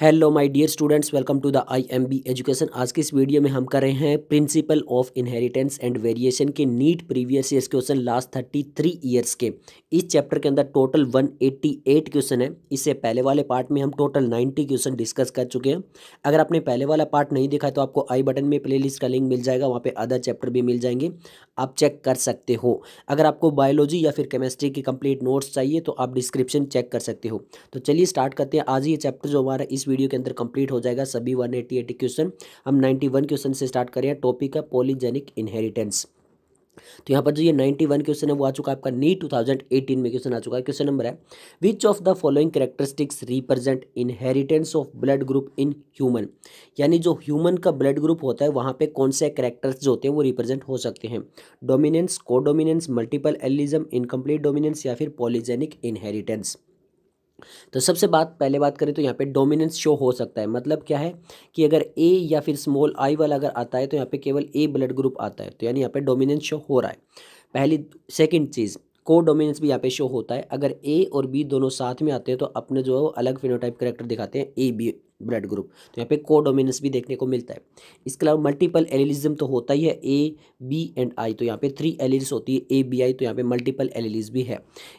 Hello my dear students welcome to the IMB education आज की इस वीडियो में हम कर रहे हैं principle of inheritance and variation के NEET previous year question last thirty three years के इस चैप्टर के अंदर total one eighty eight question है इससे पहले वाले पार्ट में हम टोटल नाइन्टी क्वेश्चन डिस्कस कर चुके हैं अगर आपने पहले वाला पार्ट नहीं देखा तो आपको आई बटन में प्ले का लिंक मिल जाएगा वहाँ पर अदर चैप्टर भी मिल जाएंगे आप चेक कर सकते हो अगर आपको बायोलॉजी या फिर केमिस्ट्री के कम्प्लीट नोट्स चाहिए तो आप डिस्क्रिप्शन चेक कर सकते हो तो चलिए स्टार्ट करते हैं आज ये चैप्टर जो हमारा इस वीडियो के अंदर कंप्लीट हो जाएगा सभी वन एटी एटी क्वेश्चन हम नाइन्टी वन क्वेश्चन से स्टार्ट करें टॉपिक है पॉलीजेनिक इनहेरिटेंस तो यहाँ पर जो ये नाइन्टी वन क्वेश्चन है वो आ चुका है आपका नी टू थाउजेंड एटीन में क्वेश्चन आ चुका है क्वेश्चन नंबर है which of the following characteristics represent inheritance of blood group in human यानी जो ह्यूमन का ब्लड ग्रुप होता है वहाँ पे कौन से करेक्टर्स जो होते हैं वो रिप्रेजेंट हो सकते हैं dominance codominance multiple allelism incomplete dominance या फिर पॉलीजेनिक इनहेरिटेंस तो सबसे बात पहले बात करें तो यहाँ पे डोमिनेंस शो हो सकता है मतलब क्या है कि अगर ए या फिर स्मॉल आई वाला अगर आता है तो यहाँ पे केवल ए ब्लड ग्रुप आता है तो यानी यहाँ पे डोमिनेंस शो हो रहा है पहली सेकंड चीज़ को डोमिनेंस भी यहाँ पे शो होता है अगर ए और बी दोनों साथ में आते हैं तो अपने जो है अलग फिनोटाइप करेक्टर दिखाते हैं ए बी ब्लड ग्रुप तो यहाँ पे को डोमिनेंस भी देखने को मिलता है इसके अलावा मल्टीपल एलिलिज्म तो होता ही है ए बी एंड आई तो यहाँ पे थ्री एलिल्स होती है ए बी आई तो यहाँ पे मल्टीपल एलिलिज भी है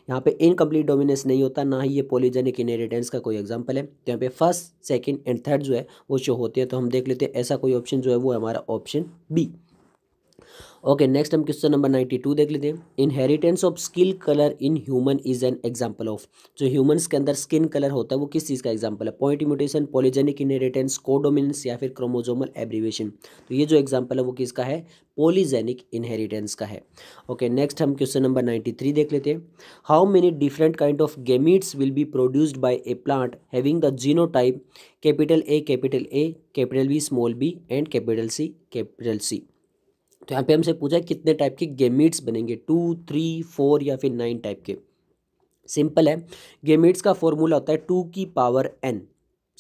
यहाँ पे इनकम्प्लीट डोमिनेंस नहीं होता ना ही ये पोलिजेनिक इनहेरिटेंस का कोई एग्जाम्पल है तो यहाँ पे फर्स्ट सेकेंड एंड थर्ड जो है वो शो होते हैं तो हम देख लेते हैं ऐसा कोई ऑप्शन जो है वो हमारा ऑप्शन बी ओके नेक्स्ट हम क्वेश्चन नंबर नाइन्टी टू देख लेते हैं inheritance of skin colour in human is an example of जो ह्यूमन्स के अंदर स्किन कलर होता है वो किस चीज़ का एग्जाम्पल है point mutation polygenic inheritance codominance या फिर क्रोमोजोमल एब्रीवेशन तो ये जो एग्जाम्पल है वो किसका है पॉलीजेनिक इनहेरिटेंस का है ओके नेक्स्ट हम क्वेश्चन नंबर नाइन्टी थ्री देख लेते हैं how many different kind of gametes will be produced by a plant having the geno capital A capital A capital B small B and capital C capital C तो यहाँ पे हमसे पूछा है कितने टाइप के गेमिट्स बनेंगे टू थ्री फोर या फिर नाइन टाइप के सिंपल है गेमिट्स का फॉर्मूला होता है टू की पावर एन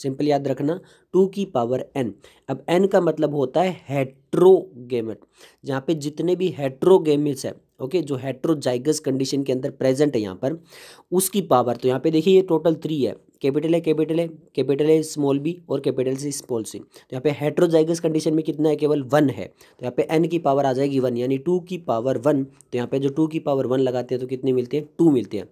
सिंपल याद रखना टू की पावर एन अब एन का मतलब होता है हेट्रो जहाँ पे जितने भी हेट्रो गेमिट्स है ओके जो हेट्रोजाइगस कंडीशन के अंदर प्रेजेंट है यहाँ पर उसकी पावर तो यहाँ पे देखिए ये टोटल थ्री है कैपिटल है कैपिटल है कैपिटल है स्मॉल बी और कैपिटल से स्मॉल सी तो यहाँ पे हेट्रोजाइगस कंडीशन में कितना है केवल वन है तो यहाँ पे एन की पावर आ जाएगी वन यानी टू की पावर वन तो यहाँ पे जो टू की पावर वन लगाते हैं तो कितने मिलते हैं टू मिलते हैं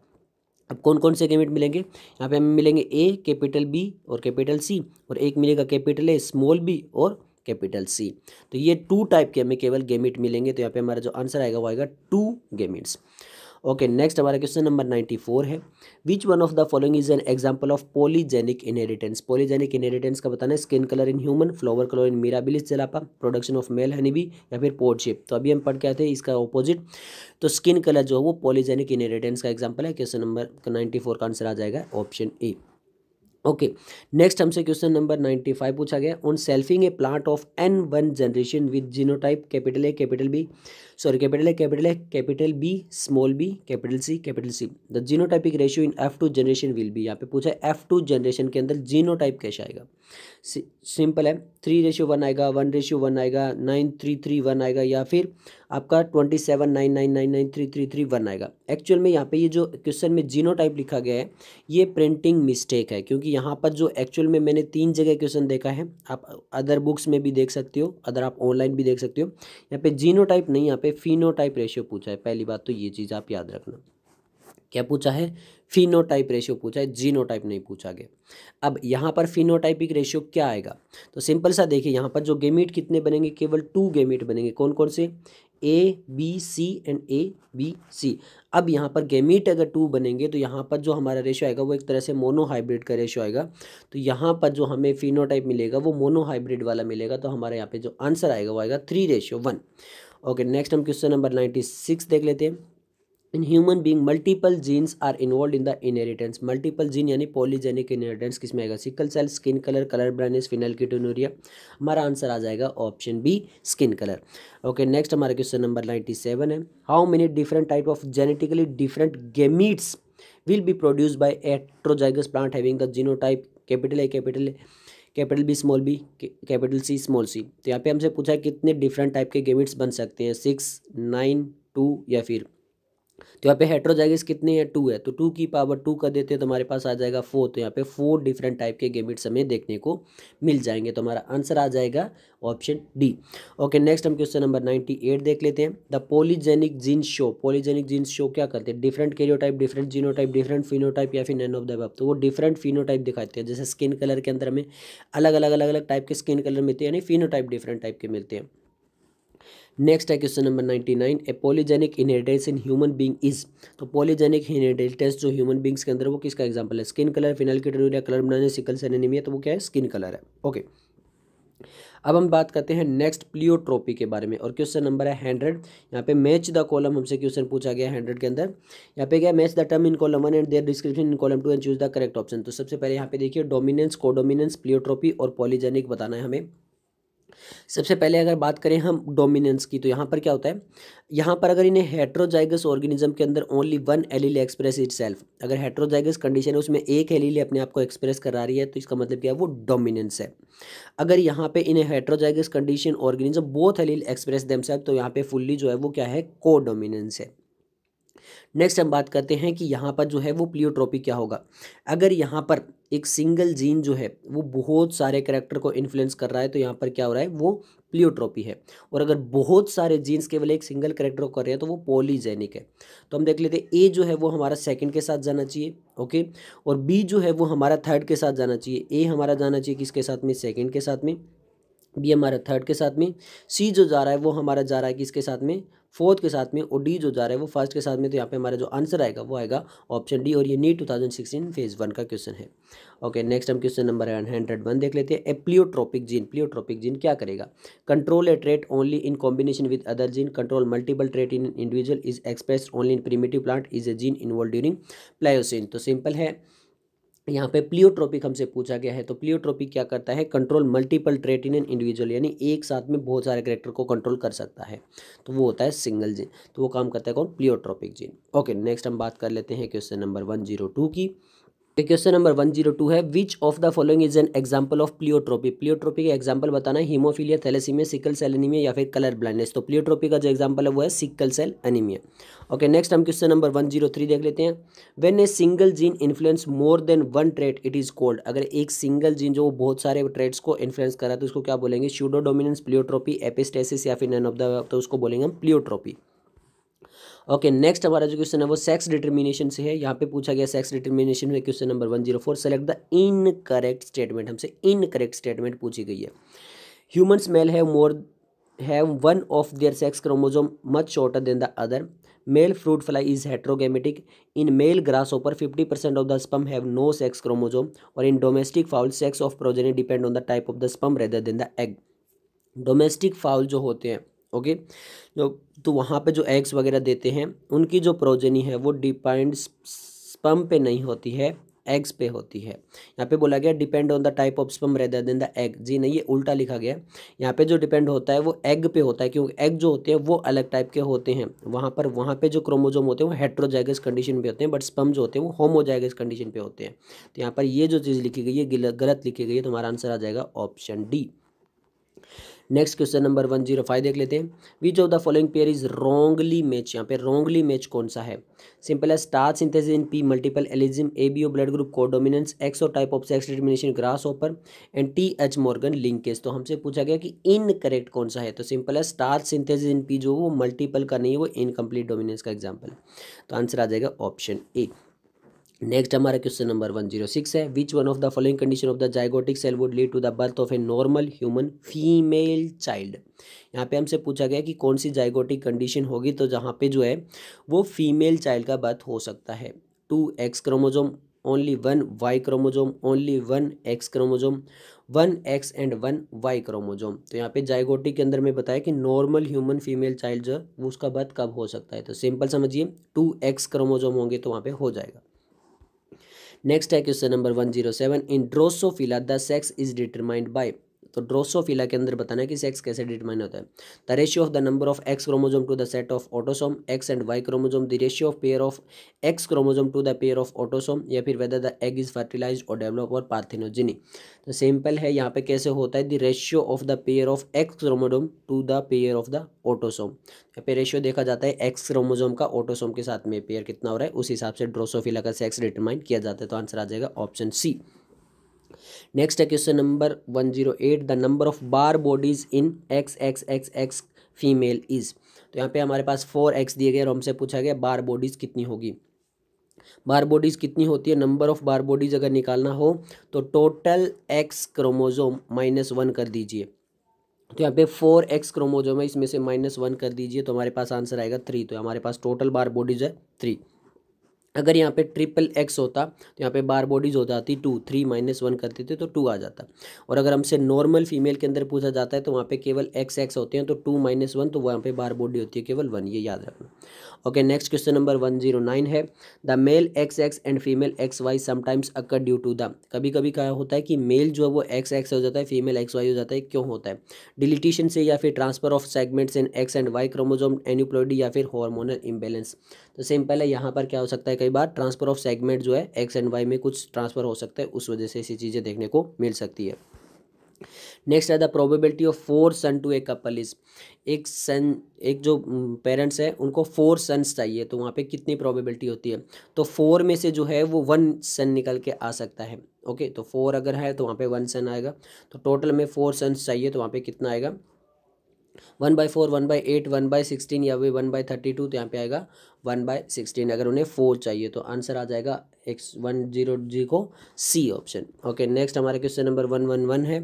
अब कौन कौन से एग्रीमेंट मिलेंगे यहाँ पे हमें मिलेंगे ए कैपिटल बी और कैपिटल सी और एक मिलेगा कैपिटल ए स्मॉल बी और कैपिटल सी तो ये टू टाइप के हमें केवल गेमिट मिलेंगे तो यहाँ पे हमारा जो आंसर आएगा वो आएगा टू गेमिट्स ओके नेक्स्ट हमारा क्वेश्चन नंबर नाइन्टी फोर है which one of the following is an example of polygenic inheritance polygenic inheritance का बताना है skin colour in human flower colour in mirabilis jalapa production of male honey bee या फिर पोर्टशिप तो अभी हम पढ़ के आते हैं इसका ऑपोजिट तो स्किन कलर जो है वो पॉलीजेनिक इनहेरिटेंस का एग्जाम्पल है क्वेश्चन नंबर नाइन्टी फोर का आंसर आ जाएगा ऑप्शन ए ओके नेक्स्ट हमसे क्वेश्चन नंबर नाइन्टी फाइव पूछा गया on selfing a plant of an one generation with genotype capital A capital B sorry capital A capital A capital B small B capital C capital C the genotypic ratio in F two generation will be यहाँ पे पूछा है F two generation के अंदर genotype कैसे आएगा simple है three ratio one आएगा वन रेशियो वन आएगा नाइन थ्री थ्री वन आएगा या फिर आपका twenty seven nine nine nine nine three three three one आएगा एक्चुअल में यहाँ पे ये जो क्वेश्चन में जीनो टाइप लिखा गया है ये प्रिंटिंग मिस्टेक है क्योंकि यहाँ पर जो एक्चुअल में मैंने तीन जगह क्वेश्चन देखा है आप अदर बुक्स में भी देख सकते हो अदर आप ऑनलाइन भी देख सकते हो यहाँ पर जीनो टाइप नहीं यहाँ पे फिनो टाइप रेशियो पूछा है पहली बात तो ये चीज़ आप याद रखना क्या पूछा है फिनोटाइप रेशियो पूछा है जीनोटाइप नहीं पूछा गया अब यहाँ पर फिनोटाइपिक रेशियो क्या आएगा तो सिंपल सा देखिए यहाँ पर जो गेमीट कितने बनेंगे केवल टू गेमिट बनेंगे कौन कौन से A B C and A B C अब यहाँ पर गेमीट अगर टू बनेंगे तो यहाँ पर जो हमारा रेशियो आएगा वो एक तरह से मोनोहाइब्रिड का रेशियो आएगा तो यहाँ पर जो हमें फिनोटाइप मिलेगा वो मोनोहाइब्रिड वाला मिलेगा तो हमारे यहाँ पर जो आंसर आएगा वो आएगा three ratio one okay next हम क्वेश्चन नंबर नाइन्टी सिक्स देख लेते हैं in human being multiple genes are involve in the inheritance multiple gene यानी पॉलीजेनिक इनहेरिटेंस किसमें आएगा sickle cell skin colour colour blindness phenylketonuria हमारा आंसर आ जाएगा option B skin colour okay next हमारा क्वेश्चन नंबर नाइन्टी सेवन है how many different type of genetically different gametes will be produce by एट्रोजाइगस plant having the genotype capital A capital capital B small B capital C small C तो यहाँ पे हमसे पूछा है कितने different type के gametes बन सकते हैं सिक्स नाइन टू या फिर तो यहाँ पे हेट्रोजाइगस कितने हैं टू है तो टू की पावर टू का देते हैं तो हमारे पास आ जाएगा फोर तो यहाँ पे फोर डिफरेंट टाइप के गेमिट्स हमें देखने को मिल जाएंगे तो हमारा आंसर आ जाएगा ऑप्शन डी ओके नेक्स्ट हम क्वेश्चन नंबर नाइन्टी एट देख लेते हैं the polygenic gene show polygenic gene show क्या करते हैं different karyo different geno different pheno या फिर नैन ऑफ द तो वो डिफरेंट फिनो दिखाते हैं जैसे स्किन कलर के अंदर हमें अलग अलग अलग अलग टाइप के स्किन कलर मिलते हैं यानी फिनो डिफरेंट टाइप के मिलते हैं नेक्स्ट है question number ninety nine a polygenic inheritance in human being is तो पॉलीजेनिक इनहेरिटेंस जो ह्यूमन बींग्स के अंदर वो किसका एग्जाम्पल है स्किन कलर फिनल की कलर बनाने सिकल से है तो वो क्या है स्किन कलर है ओके okay. अब हम बात करते हैं नेक्स्ट प्लियोट्रोपी के बारे में और क्वेश्चन नंबर है हंड्रेड यहाँ पे मैच द कॉलम हमसे क्वेश्चन पूछा गया हंड्रेड के अंदर यहाँ पे क्या match the term in column one and their description in column two and choose the correct option तो सबसे पहले यहाँ पे देखिए डोमिनेंस कोडोमिनेंस प्लियोट्रोपी और पॉलीजेनिक बताना है हमें सबसे पहले अगर बात करें हम डोमिनेंस की तो यहाँ पर क्या होता है यहाँ पर अगर इन्हें हेट्रोजाइगस ऑर्गेनिज्म के अंदर only one allele express it अगर हेट्रोजाइगस कंडीशन है उसमें एक एलील अपने आप को एक्सप्रेस करा रही है तो इसका मतलब क्या है वो डोमिनेंस है अगर यहाँ पे इन्हें heterozygous condition organism both allele express them तो यहाँ पर फुल्ली जो है वो क्या है को है नेक्स्ट हम बात करते हैं कि यहाँ पर जो है वो प्लियोट्रोपी क्या होगा अगर यहाँ पर एक सिंगल जीन जो है वो बहुत सारे करेक्टर को इन्फ्लुएंस कर रहा है तो यहाँ पर क्या हो रहा है वो प्लियोट्रोपी है और अगर बहुत सारे जीन्स केवल एक सिंगल करेक्टर को कर रहे हैं तो वो पॉलीजेनिक है तो हम देख लेते हैं ए जो है वो हमारा सेकेंड के साथ जाना चाहिए ओके और बी जो है वो हमारा थर्ड के साथ जाना चाहिए ए हमारा जाना चाहिए किसके साथ में सेकेंड के साथ में बी हमारा थर्ड के साथ में सी जो जा रहा है वो हमारा जा रहा है किसके साथ में फोर्थ के साथ में और डी जो जा रहा है वो फर्स्ट के साथ में तो यहाँ पे हमारा जो आंसर आएगा वो आएगा ऑप्शन डी और ये NEET two thousand sixteen phase one का क्वेश्चन है ओके नेक्स्ट हम क्वेश्चन नंबर हंड्रेड वन देख लेते हैं a pleiotropic gene pleiotropic gene क्या करेगा control a trait only in combination with other gene control multiple trait in individual is express only in primitive plant is a gene involve during pliocene तो simple है यहाँ पे pleiotropic हमसे पूछा गया है तो प्लियोट्रोपिक क्या करता है control multiple trait in an individual यानी एक साथ में बहुत सारे करेक्टर को कंट्रोल कर सकता है तो वो होता है सिंगल जीन तो वो काम करता है कौन प्लियोट्रोपिक जीन ओके नेक्स्ट हम बात कर लेते हैं question number one zero two की question number one zero two है which of the following is an example of pleiotropy pleiotropy का एग्जाम्पल बताना है haemophilia thalassemia sickle cell anaemia या फिर कलर ब्लाइंडनेस तो प्लियोट्रोपी का जो एग्जाम्पल है वो है sickle cell anaemia okay next हम question number one zero three देख लेते हैं when a single gene influence more than one trait it is called अगर एक सिंगल जीन जो बहुत सारे ट्रेड्स को इन्फ्लुएंस करा तो उसको क्या बोलेंगे शूडो प्लियोट्रोपी एपिस्टेसिस या फिर नन ऑफ द तो उसको बोलेंगे हम प्लियोट्रोपी ओके नेक्स्ट हमारा जो क्वेश्चन है वो सेक्स डिटर्मिनेशन से है यहाँ पे पूछा गया सेक्स डिटर्मिनेशन में question number one zero four select the incorrect statement हमसे इनकरेक्ट स्टेटमेंट पूछी गई है ह्यूमन स्मेल have more have one of their sex chromosome much shorter than the other male fruit fly is heterogametic in male grasshopper fifty percent of the sperm have no sex chromosome और in domestic fowl sex of progeny depend on the type of the sperm rather than the egg domestic fowl जो होते हैं okay okay? जो तो वहाँ पे जो eggs वगैरह देते हैं उनकी जो प्रोजेनी है वो डिपेंड स्पम पे नहीं होती है एग्स पे होती है यहाँ पे बोला गया depend on the type of sperm rather than the egg जी नहीं ये उल्टा लिखा गया यहाँ पे जो डिपेंड होता है वो एग पे होता है क्योंकि एग जो होते हैं वो अलग टाइप के होते हैं वहाँ पर वहाँ पे जो क्रोमोजोम होते हैं वो हेट्रोजाइगस कंडीशन पे होते हैं बट स्पम जो होते हैं वो होमोजाइगस कंडीशन पे होते हैं तो यहाँ पर ये जो चीज़ लिखी गई है गलत लिखी गई है तुम्हारा तो आंसर आ जाएगा option D next question number one zero five देख लेते हैं which of the following pair is wrongly match यहाँ पे रोंगली मैच कौन सा है सिंपल है starch synthesis in pea multiple allelism A B O blood group codominance X और type of sex determination grasshopper and T H Morgan linkage तो हमसे पूछा गया कि इनकरेक्ट कौन सा है तो सिंपल है स्टार सिंथेसिस इन पी जो वो मल्टीपल का नहीं है वो इनकम्प्लीट डोमिनेंस का एग्जाम्पल तो आंसर आ जाएगा ऑप्शन ए नेक्स्ट हमारा question number one zero six है which one of the following condition of the zygotic cell would lead to the birth of a normal human female child यहाँ पे हमसे पूछा गया कि कौन सी जाइगोटिक कंडीशन होगी तो जहाँ पे जो है वो फीमेल चाइल्ड का बर्थ हो सकता है two X chromosome only one Y chromosome only one X chromosome one X and one Y chromosome तो यहाँ पे जाइगोटिक के अंदर में बताया कि नॉर्मल ह्यूमन फीमेल चाइल्ड जो है वो उसका बर्थ कब हो सकता है तो सिंपल समझिए टू एक्स क्रोमोजोम होंगे तो वहाँ पे हो जाएगा Next question number 107 in Drosophila the sex is determined by तो ड्रोसोफिला के अंदर बताना है कि सेक्स कैसे डिटरमाइन होता है the ratio of the number of X chromosome to the set of autosome X and Y chromosome the ratio of pair of X chromosome to the pair of autosome या फिर whether the egg is fertilize और develop और parthenogeny तो simple है यहाँ पे कैसे होता है the ratio of the pair of X chromosome to the pair of the autosome यहाँ पे रेशियो देखा जाता है एक्स क्रोमोजोम का ऑटोसोम के साथ में पेयर कितना हो रहा है उस हिसाब से ड्रोसोफिला का सेक्स डिटरमाइन किया जाता है तो आंसर आ जाएगा ऑप्शन सी नेक्स्ट है question number one zero eight the number of Barr bodies in X X X X female is तो यहाँ पे हमारे पास फोर एक्स दिए गए और हमसे पूछा गया बार बॉडीज़ कितनी होगी बार बॉडीज़ कितनी होती है नंबर ऑफ बार बॉडीज़ अगर निकालना हो तो total X chromosome minus one कर दीजिए तो यहाँ पे फोर एक्स क्रोमोजोम है इसमें से माइनस वन कर दीजिए तो हमारे पास आंसर आएगा थ्री तो हमारे पास टोटल बार बॉडीज़ है थ्री अगर यहाँ पे ट्रिपल एक्स होता तो यहाँ पे बार बॉडीज हो जाती टू थ्री माइनस वन करते थे तो टू आ जाता और अगर हमसे नॉर्मल फीमेल के अंदर पूछा जाता है तो वहाँ पे केवल एक्स एक्स होते हैं तो टू माइनस वन तो वहाँ पे बार बॉडी होती है केवल वन ये याद रखना okay next question number one zero nine है the male X X and female X Y sometimes occur due to the कभी कभी क्या होता है कि मेल जो है वो एक्स एक्स हो जाता है फीमेल एक्स वाई हो जाता है क्यों होता है डिलीटेशन से या फिर transfer of segments in X and Y chromosome aneuploidy या फिर हॉर्मोनल इम्बेलेंस तो सेम पहले यहाँ पर क्या हो सकता है कई बार ट्रांसफर ऑफ सेगमेंट जो है एक्स एंड वाई में कुछ ट्रांसफर हो सकता है उस वजह से ऐसी चीज़ें देखने को मिल सकती है नेक्स्ट है the probability of four son to a couple is एक सन एक जो पेरेंट्स हैं उनको फोर सन्स चाहिए तो वहाँ पे कितनी प्रोबेबिलिटी होती है तो फोर में से जो है वो वन सन निकल के आ सकता है ओके okay, तो फोर अगर है तो वहाँ पे वन सन आएगा तो टोटल में फोर सन्स चाहिए तो वहाँ पे कितना आएगा one by four one by eight one by sixteen या वे वन बाई थर्टी टू तो यहाँ पे आएगा वन बाई सिक्सटीन अगर उन्हें फोर चाहिए तो आंसर आ जाएगा एक्स वन जीरो जी को सी ऑप्शन ओके नेक्स्ट हमारे question number one one one है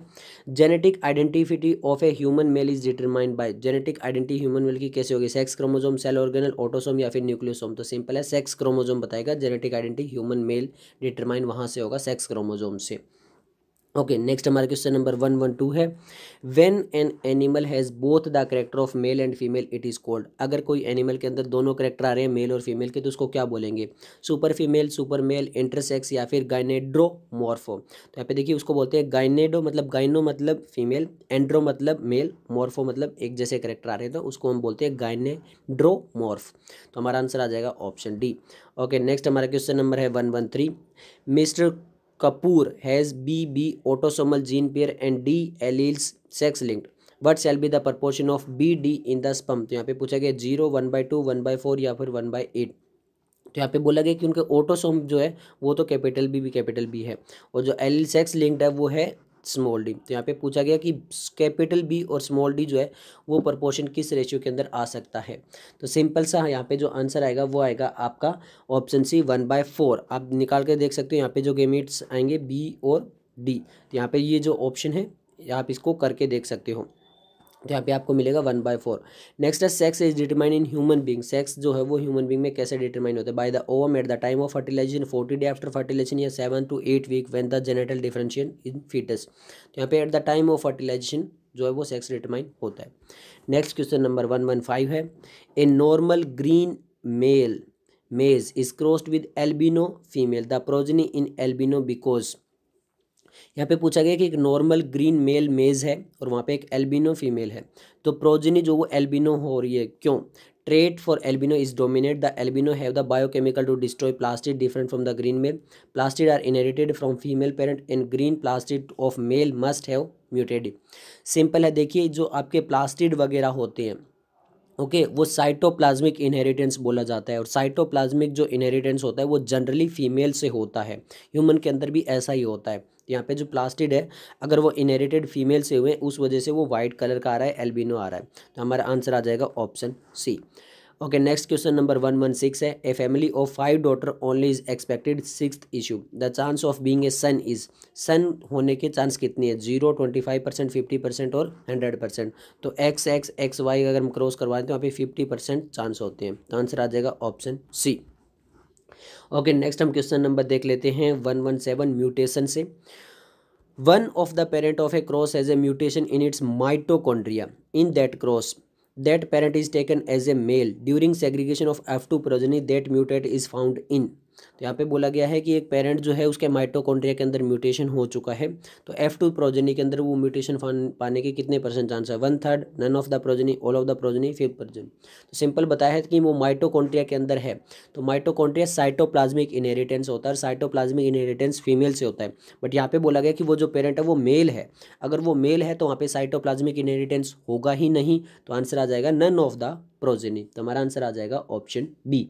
genetic identity of a human male is determined by genetic identity human male की कैसे होगी sex chromosome cell organelle autosome या फिर न्यूक्लियोसोम तो सिंपल है सेक्स क्रोमोजोम बताएगा genetic identity human male determine वहाँ से होगा सेक्स क्रोमोजोम से ओके नेक्स्ट हमारे question number one one two है when an animal has both the character of male and female it is called अगर कोई एनिमल के अंदर दोनों करेक्टर आ रहे हैं मेल और फीमेल के तो उसको क्या बोलेंगे super female super male intersex या फिर गाइनेड्रो मॉर्फो तो यहाँ पे देखिए उसको बोलते हैं गाइनेडो मतलब गाइनो मतलब फीमेल एंड्रो मतलब मेल मॉर्फो मतलब एक जैसे करेक्टर आ रहे हैं तो उसको हम बोलते हैं गाइनेड्रो मॉर्फ तो हमारा आंसर आ जाएगा ऑप्शन डी ओके नेक्स्ट हमारा क्वेश्चन नंबर है one one three mister Kapoor has B B autosomal gene pair and D alleles sex linked what shall be the proportion of B D in the sperm तो यहाँ पे पूछा गया zero one by two one by four या फिर one by eight तो यहाँ पे बोला गया कि उनके ऑटोसोम जो है वो तो कैपिटल बी भी कैपिटल बी है और जो एल सेक्स लिंक्ड है वो है स्मॉल डी तो यहाँ पे पूछा गया कि कैपिटल बी और स्मॉल डी जो है वो प्रपोर्शन किस रेशियो के अंदर आ सकता है तो सिंपल सा यहाँ पे जो आंसर आएगा वो आएगा आपका option C one by four आप निकाल के देख सकते हो यहाँ पे जो गेमिट्स आएंगे बी और डी तो यहाँ पे ये जो ऑप्शन है आप इसको करके देख सकते हो तो यहाँ पे आपको मिलेगा वन बाय फोर नेक्स्ट है sex is determine in human being sex जो है वो ह्यूमन बींग में कैसे डिटरमाइन होता है by the ovum at the time of fertilization forty day after fertilization या seven to eight week when the genital differentiation in foetus तो यहाँ पे at the time of fertilization जो है वो सेक्स डिटरमाइन होता है next question number one one five है a normal green male maize is crossed with albino female the progeny in albino because यहाँ पे पूछा गया कि एक नॉर्मल ग्रीन मेल मेज है और वहाँ पे एक एल्बिनो फीमेल है तो प्रोजिनी जो वो एल्बिनो हो रही है क्यों trait for albino is dominate the albino have the biochemical to destroy plastic different from the green male plastic are inherited from female parent and green plastic of male must have muted simple है देखिए जो आपके plastid वगैरह होते हैं okay okay, वो cytoplasmic inheritance बोला जाता है और साइटोप्लाज्मिक जो इनहेरिटेंस होता है वो जनरली फीमेल से होता है ह्यूमन के अंदर भी ऐसा ही होता है यहाँ पे जो प्लास्टिड है अगर वो इनहेरिटेड फीमेल से हुए उस वजह से वो वाइट कलर का आ रहा है एल्बिनो आ रहा है तो हमारा आंसर आ जाएगा option C okay next question number one one six है a family of five daughter only is expected six issue the chance of being a son is son होने के चांस कितनी है zero twenty five percent fifty percent और hundred percent तो X X X Y अगर हम cross करवाएं तो यहाँ पे फिफ्टी परसेंट चांस होते हैं तो आंसर आ जाएगा ऑप्शन सी ओके नेक्स्ट हम क्वेश्चन नंबर देख लेते हैं वन वन सेवन म्यूटेशन से one of the parent of a cross as a mutation in its mitochondria in that cross that parent is taken as a male during segregation of F two progeny that mutate is found in तो यहाँ पे बोला गया है कि एक parent जो है उसके माइटोकॉन्ड्रिया के अंदर म्यूटेशन हो चुका है तो एफ टू प्रोजनी के अंदर वो म्यूटेशन पाने के कितने परसेंट चांस है one third none of the progeny all of the progeny fifth progeny तो सिंपल बताया है कि वो माइटोकॉन्ट्रिया के अंदर है तो माइटोकॉन्ट्रिया साइटोप्लाज्मिक इनहेरिटेंस होता है और साइटोप्लाज्मिक इनहेरिटेंस फीमेल से होता है बट यहाँ पे बोला गया कि वो जो पेरेंट है वो मेल है अगर वो मेल है तो वहाँ पर साइटोप्लाज्मिक इनहेरिटेंस होगा ही नहीं तो आंसर आ जाएगा नन ऑफ द प्रोजेनी तो हमारा आंसर आ जाएगा ऑप्शन बी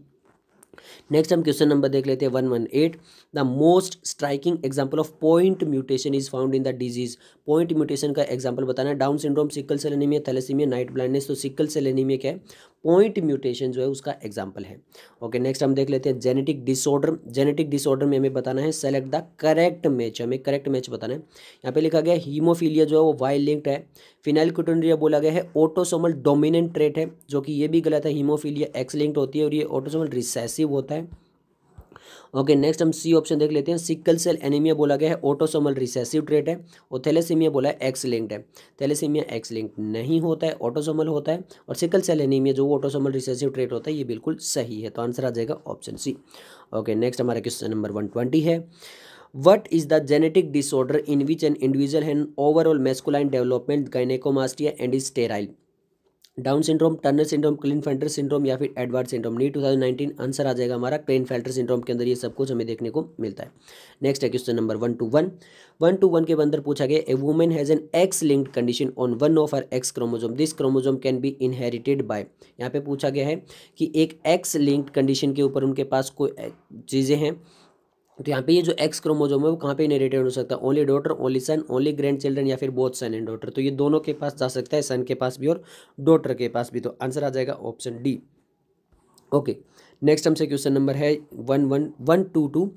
नेक्स्ट हम क्वेश्चन नंबर देख लेते हैं one one eight the most striking example of point mutation is found in the disease point mutation का एग्जांपल बताना है down syndrome sickle cell anaemia thalassaemia night blindness तो sickle cell anaemia क्या है point mutation जो है उसका example है ओके नेक्स्ट हम देख लेते हैं जेनेटिक डिसऑर्डर जेनेटिक डिसऑर्डर में हमें बताना है सेलेक्ट द करेक्ट मैच हमें करेक्ट मैच बताना है यहाँ पे लिखा गया हीमोफीलिया जो है वो वाइल लिंक्ड है फिनाइल क्यूटोनरिया बोला गया है ऑटोसोमल डोमिनेंट ट्रेट है जो कि ये भी गलत है हीमोफीलिया एक्स लिंक्ड होती है और ये ऑटोसोमल रिसेसिव होता है ओके नेक्स्ट हम सी ऑप्शन देख लेते हैं सिकल सेल एनीमिया बोला गया है ऑटोसोमल रिसेसिव ट्रेट है और थैलेसीमिया बोला है एक्स लिंक्ड है थैलेसीमिया एक्स लिंक्ड नहीं होता है ऑटोसोमल होता है और सिकल सेल एनीमिया जो ऑटोसोमल रिसेसिव ट्रेट होता है ये बिल्कुल सही है तो आंसर आ जाएगा ऑप्शन सी ओके नेक्स्ट हमारा क्वेश्चन नंबर वन ट्वेंटी है what is the genetic disorder in which an individual has overall masculine development gynaecomastia and is sterile Down syndrome Turner syndrome Klinefelter syndrome या फिर Edward syndrome नी 2019 answer आ जाएगा हमारा clean Klinefelter syndrome के अंदर ये सब कुछ हमें देखने को मिलता है नेक्स्ट है question number one two one one two one के अंदर पूछा गया a women has an X linked condition on one of her X chromosome this chromosome can be inherited by यहाँ पे पूछा गया है कि एक एक्स लिंक्ड कंडीशन के ऊपर उनके पास कोई चीज़ें हैं तो यहाँ पे ये जो एक्स क्रोमोजोम है वो कहाँ पे इनहेरिटेड हो सकता है only daughter only son only grandchildren या फिर बोथ सन एंड डॉटर तो ये दोनों के पास जा सकता है सन के पास भी और डॉटर के पास भी तो आंसर आ जाएगा ऑप्शन डी ओके नेक्स्ट हमसे क्वेश्चन नंबर है one one one two two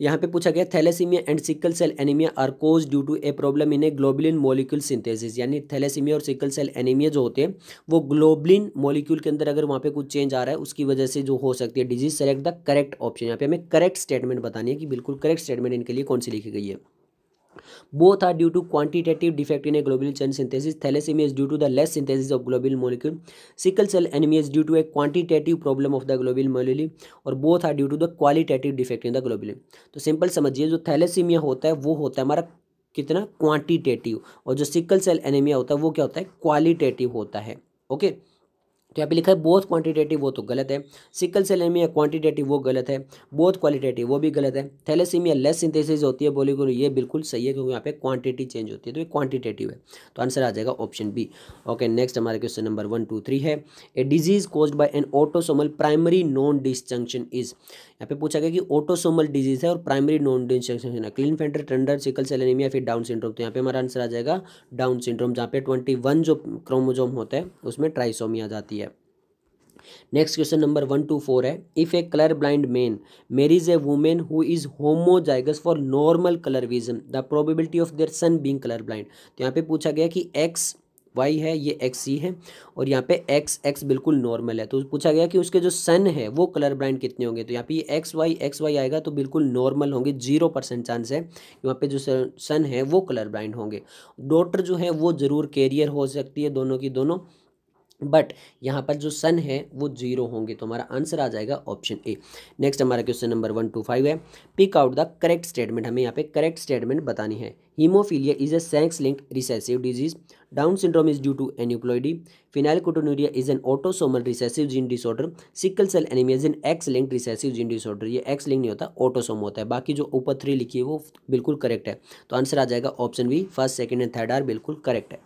यहाँ पे पूछा गया thalassaemia and sickle cell anaemia are cause due to a problem in a globulin molecule synthesis यानी थैलेसीमिया और सिकल सेल एनीमिया जो होते हैं वो ग्लोबलिन मोलिक्यूल के अंदर अगर वहाँ पे कुछ चेंज आ रहा है उसकी वजह से जो हो सकती है disease select the correct option यहाँ पे हमें करेक्ट स्टेटमेंट बतानी है कि बिल्कुल करेक्ट स्टेटमेंट इनके लिए कौन सी लिखी गई है both are due to quantitative defect in a globulin chain synthesis thalassemia is due to the less synthesis of globulin molecule sickle cell anemia is due to a quantitative problem of the globulin molecule और both are due to the qualitative defect in the globulin तो simple समझिए जो thalassaemia होता है वो होता है हमारा कितना क्वांटिटेटिव और जो सिकल सेल एनीमिया होता है वो क्या होता है क्वालिटेटिव होता है ओके okay? तो यहाँ पे लिखा है बोथ क्वांटिटेटिव वो तो गलत है सिकल सेल एनीमिया क्वांटिटेटिव वो गलत है बोथ क्वालिटेटिव वो भी गलत है थैलेसीमिया लेस सिंथेसिस होती है बोलीगुरु ये बिल्कुल सही है क्योंकि यहाँ पे क्वांटिटी चेंज होती है तो ये क्वांटिटेटिव है तो आंसर आ जाएगा ऑप्शन बी ओके नेक्स्ट हमारे question number one two three है a disease cause by an autosomal primary non disjunction is यहाँ पे पूछा गया कि ऑटोसोमल डिजीज है और प्राइमरी नॉन डिस्जंक्शन है Klinefelter Turner sickle cell फिर डाउन सिंड्रोम तो यहाँ पे हमारा आंसर आ जाएगा डाउन सिंड्रोम जहाँ पे ट्वेंटी जो क्रोमोजोम होता है उसमें ट्राइसोमिया जाती है next question number one two four है if a colour blind man marries a women who is homozygous for normal colour vision the probability of their son being colour blind तो यहाँ पे पूछा गया कि एक्स वाई है ये x C है और यहाँ पे एक्स एक्स बिल्कुल नॉर्मल है तो पूछा गया कि उसके जो सन है वो कलर ब्लाइंड कितने होंगे तो यहाँ पे ये एक्स वाई एक्स वाई आएगा तो बिल्कुल नॉर्मल होंगे जीरो परसेंट चांस है कि वहाँ पे जो सन है वो कलर ब्लाइंड होंगे डॉटर जो है वो ज़रूर कैरियर हो सकती है दोनों की दोनों बट यहाँ पर जो सन है वो जीरो होंगे तो हमारा आंसर आ जाएगा ऑप्शन ए नेक्स्ट हमारा question number one two five है pick out the correct statement हमें यहाँ पे करेक्ट स्टेटमेंट बतानी है haemophilia is a sex link recessive disease Down syndrome is due to phenylketonuria is an autosomal recessive gene disorder sickle cell anaemia is an X link recessive gene disorder ये X link नहीं होता autosome होता है बाकी जो ऊपर three लिखी है वो बिल्कुल करेक्ट है तो आंसर आ जाएगा option B first second and third are बिल्कुल करेक्ट है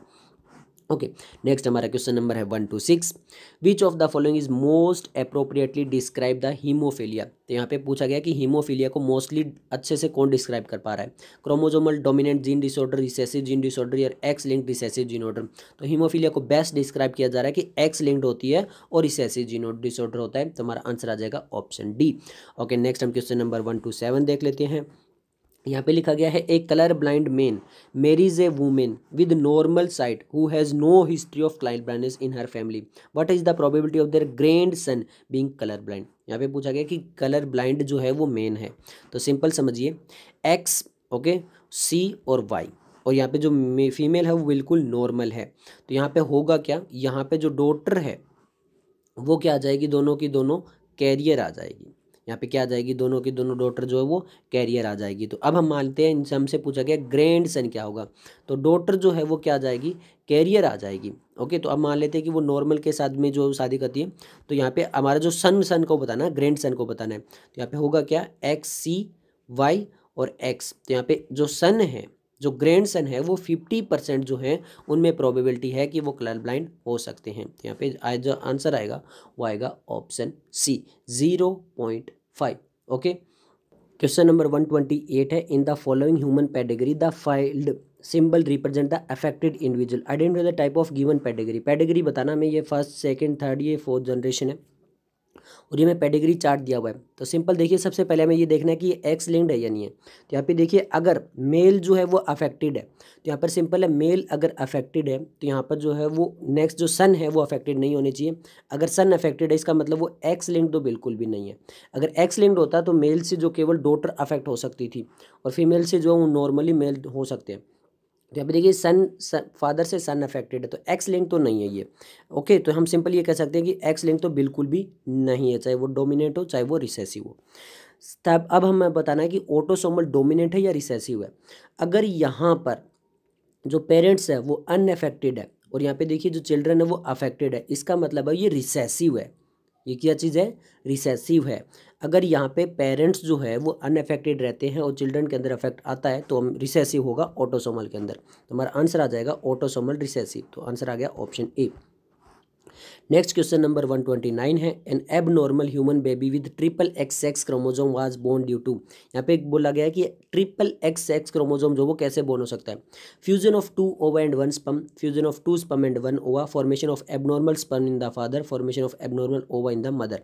ओके नेक्स्ट हमारा क्वेश्चन नंबर है one two six which of the following is most appropriately describe the haemophilia तो यहाँ पे पूछा गया कि हीमोफीलिया को मोस्टली अच्छे से कौन डिस्क्राइब कर पा रहा है chromosomal dominant gene disorder recessive gene disorder या X link recessive gene order तो हीमोफीलिया को बेस्ट डिस्क्राइब किया जा रहा है कि एक्स लिंक्ड होती है और रिसेसिव जीन डिसऑर्डर होता है तो हमारा आंसर आ जाएगा ऑप्शन डी ओके नेक्स्ट हम question number one two seven देख लेते हैं यहाँ पे लिखा गया है a colour blind man marries a women with normal sight who has no history of client blindness in her family what is the probability of their grandson being colour blind यहाँ पे पूछा गया कि colour blind जो है वो main है तो सिंपल समझिए एक्स ओके सी और वाई और यहाँ पे जो फीमेल है वो बिल्कुल नॉर्मल है तो यहाँ पे होगा क्या यहाँ पे जो डॉटर है वो क्या आ जाएगी दोनों की दोनों कैरियर आ जाएगी यहाँ पे क्या आ जाएगी दोनों की दोनों डॉटर जो है वो कैरियर आ जाएगी तो अब हम मानते हैं इनसे हमसे पूछा गया ग्रैंड सन क्या होगा तो डॉटर जो है वो क्या आ जाएगी कैरियर आ जाएगी ओके तो अब मान लेते हैं कि वो नॉर्मल के साथ में जो शादी करती है तो यहाँ पे हमारा जो सन सन को बताना है ग्रैंड सन को बताना है तो यहाँ पे होगा क्या एक्स सी वाई और एक्स तो यहाँ पे जो सन है जो ग्रैंड सन है वो फिफ्टी परसेंट जो है उनमें प्रोबेबिलिटी है कि वो कलर ब्लाइंड हो सकते हैं तो यहाँ पे जो आंसर आएगा वो आएगा option C zero point five okay question number one twenty eight है in the following human pedigree the filled symbol represent the affected individual identify the type of given pedigree pedigree बताना मैं ये first second third ये fourth generation है और ये मैं pedigree chart दिया हुआ है तो सिंपल देखिए सबसे पहले हमें ये देखना है कि ये एक्स लिंक्ड है या नहीं है तो यहाँ पे देखिए अगर मेल जो है वो अफेक्टेड है तो यहाँ पर सिंपल है मेल अगर अफेक्टेड है तो यहाँ पर जो है वो नेक्स्ट जो सन है वो अफेक्टेड नहीं होने चाहिए अगर सन अफेक्टेड है इसका मतलब वो एक्स लिंक्ड तो बिल्कुल भी नहीं है अगर एक्स लिंक्ड होता तो मेल से जो केवल डोटर अफेक्ट हो सकती थी और फीमेल से जो है वो नॉर्मली मेल हो सकते हैं तो यहाँ पर देखिए सन फादर से सन अफेक्टेड है तो एक्स लिंक तो नहीं है ये ओके तो हम सिंपल ये कह सकते हैं कि एक्स लिंक तो बिल्कुल भी नहीं है चाहे वो डोमिनेट हो चाहे वो रिसेसिव हो तब अब हमें बताना है कि ऑटोसोमल डोमिनेट है या रिसेसिव है अगर यहाँ पर जो पेरेंट्स है वो अनएफेक्टेड है और यहाँ पे देखिए जो चिल्ड्रन है वो अफेक्टेड है इसका मतलब है ये रिसेसिव है ये क्या चीज़ है रिसेसिव है अगर यहाँ पे पेरेंट्स जो है वो अनअफेक्टेड रहते हैं और चिल्ड्रन के अंदर अफेक्ट आता है तो हम रिसेसिव होगा ऑटोसोमल के अंदर तो हमारा आंसर आ जाएगा ऑटोसोमल रिसेसिव तो आंसर आ गया option A next question number one twenty nine है an abnormal human baby with triple X sex chromosome was born due to यहाँ पे बोला गया कि ट्रिपल एक्स सेक्स क्रोमोजोम जो वो कैसे बोर्न हो सकता है fusion of two ova and one sperm fusion of two sperm and one ova formation of abnormal sperm in the father formation of abnormal ova in the mother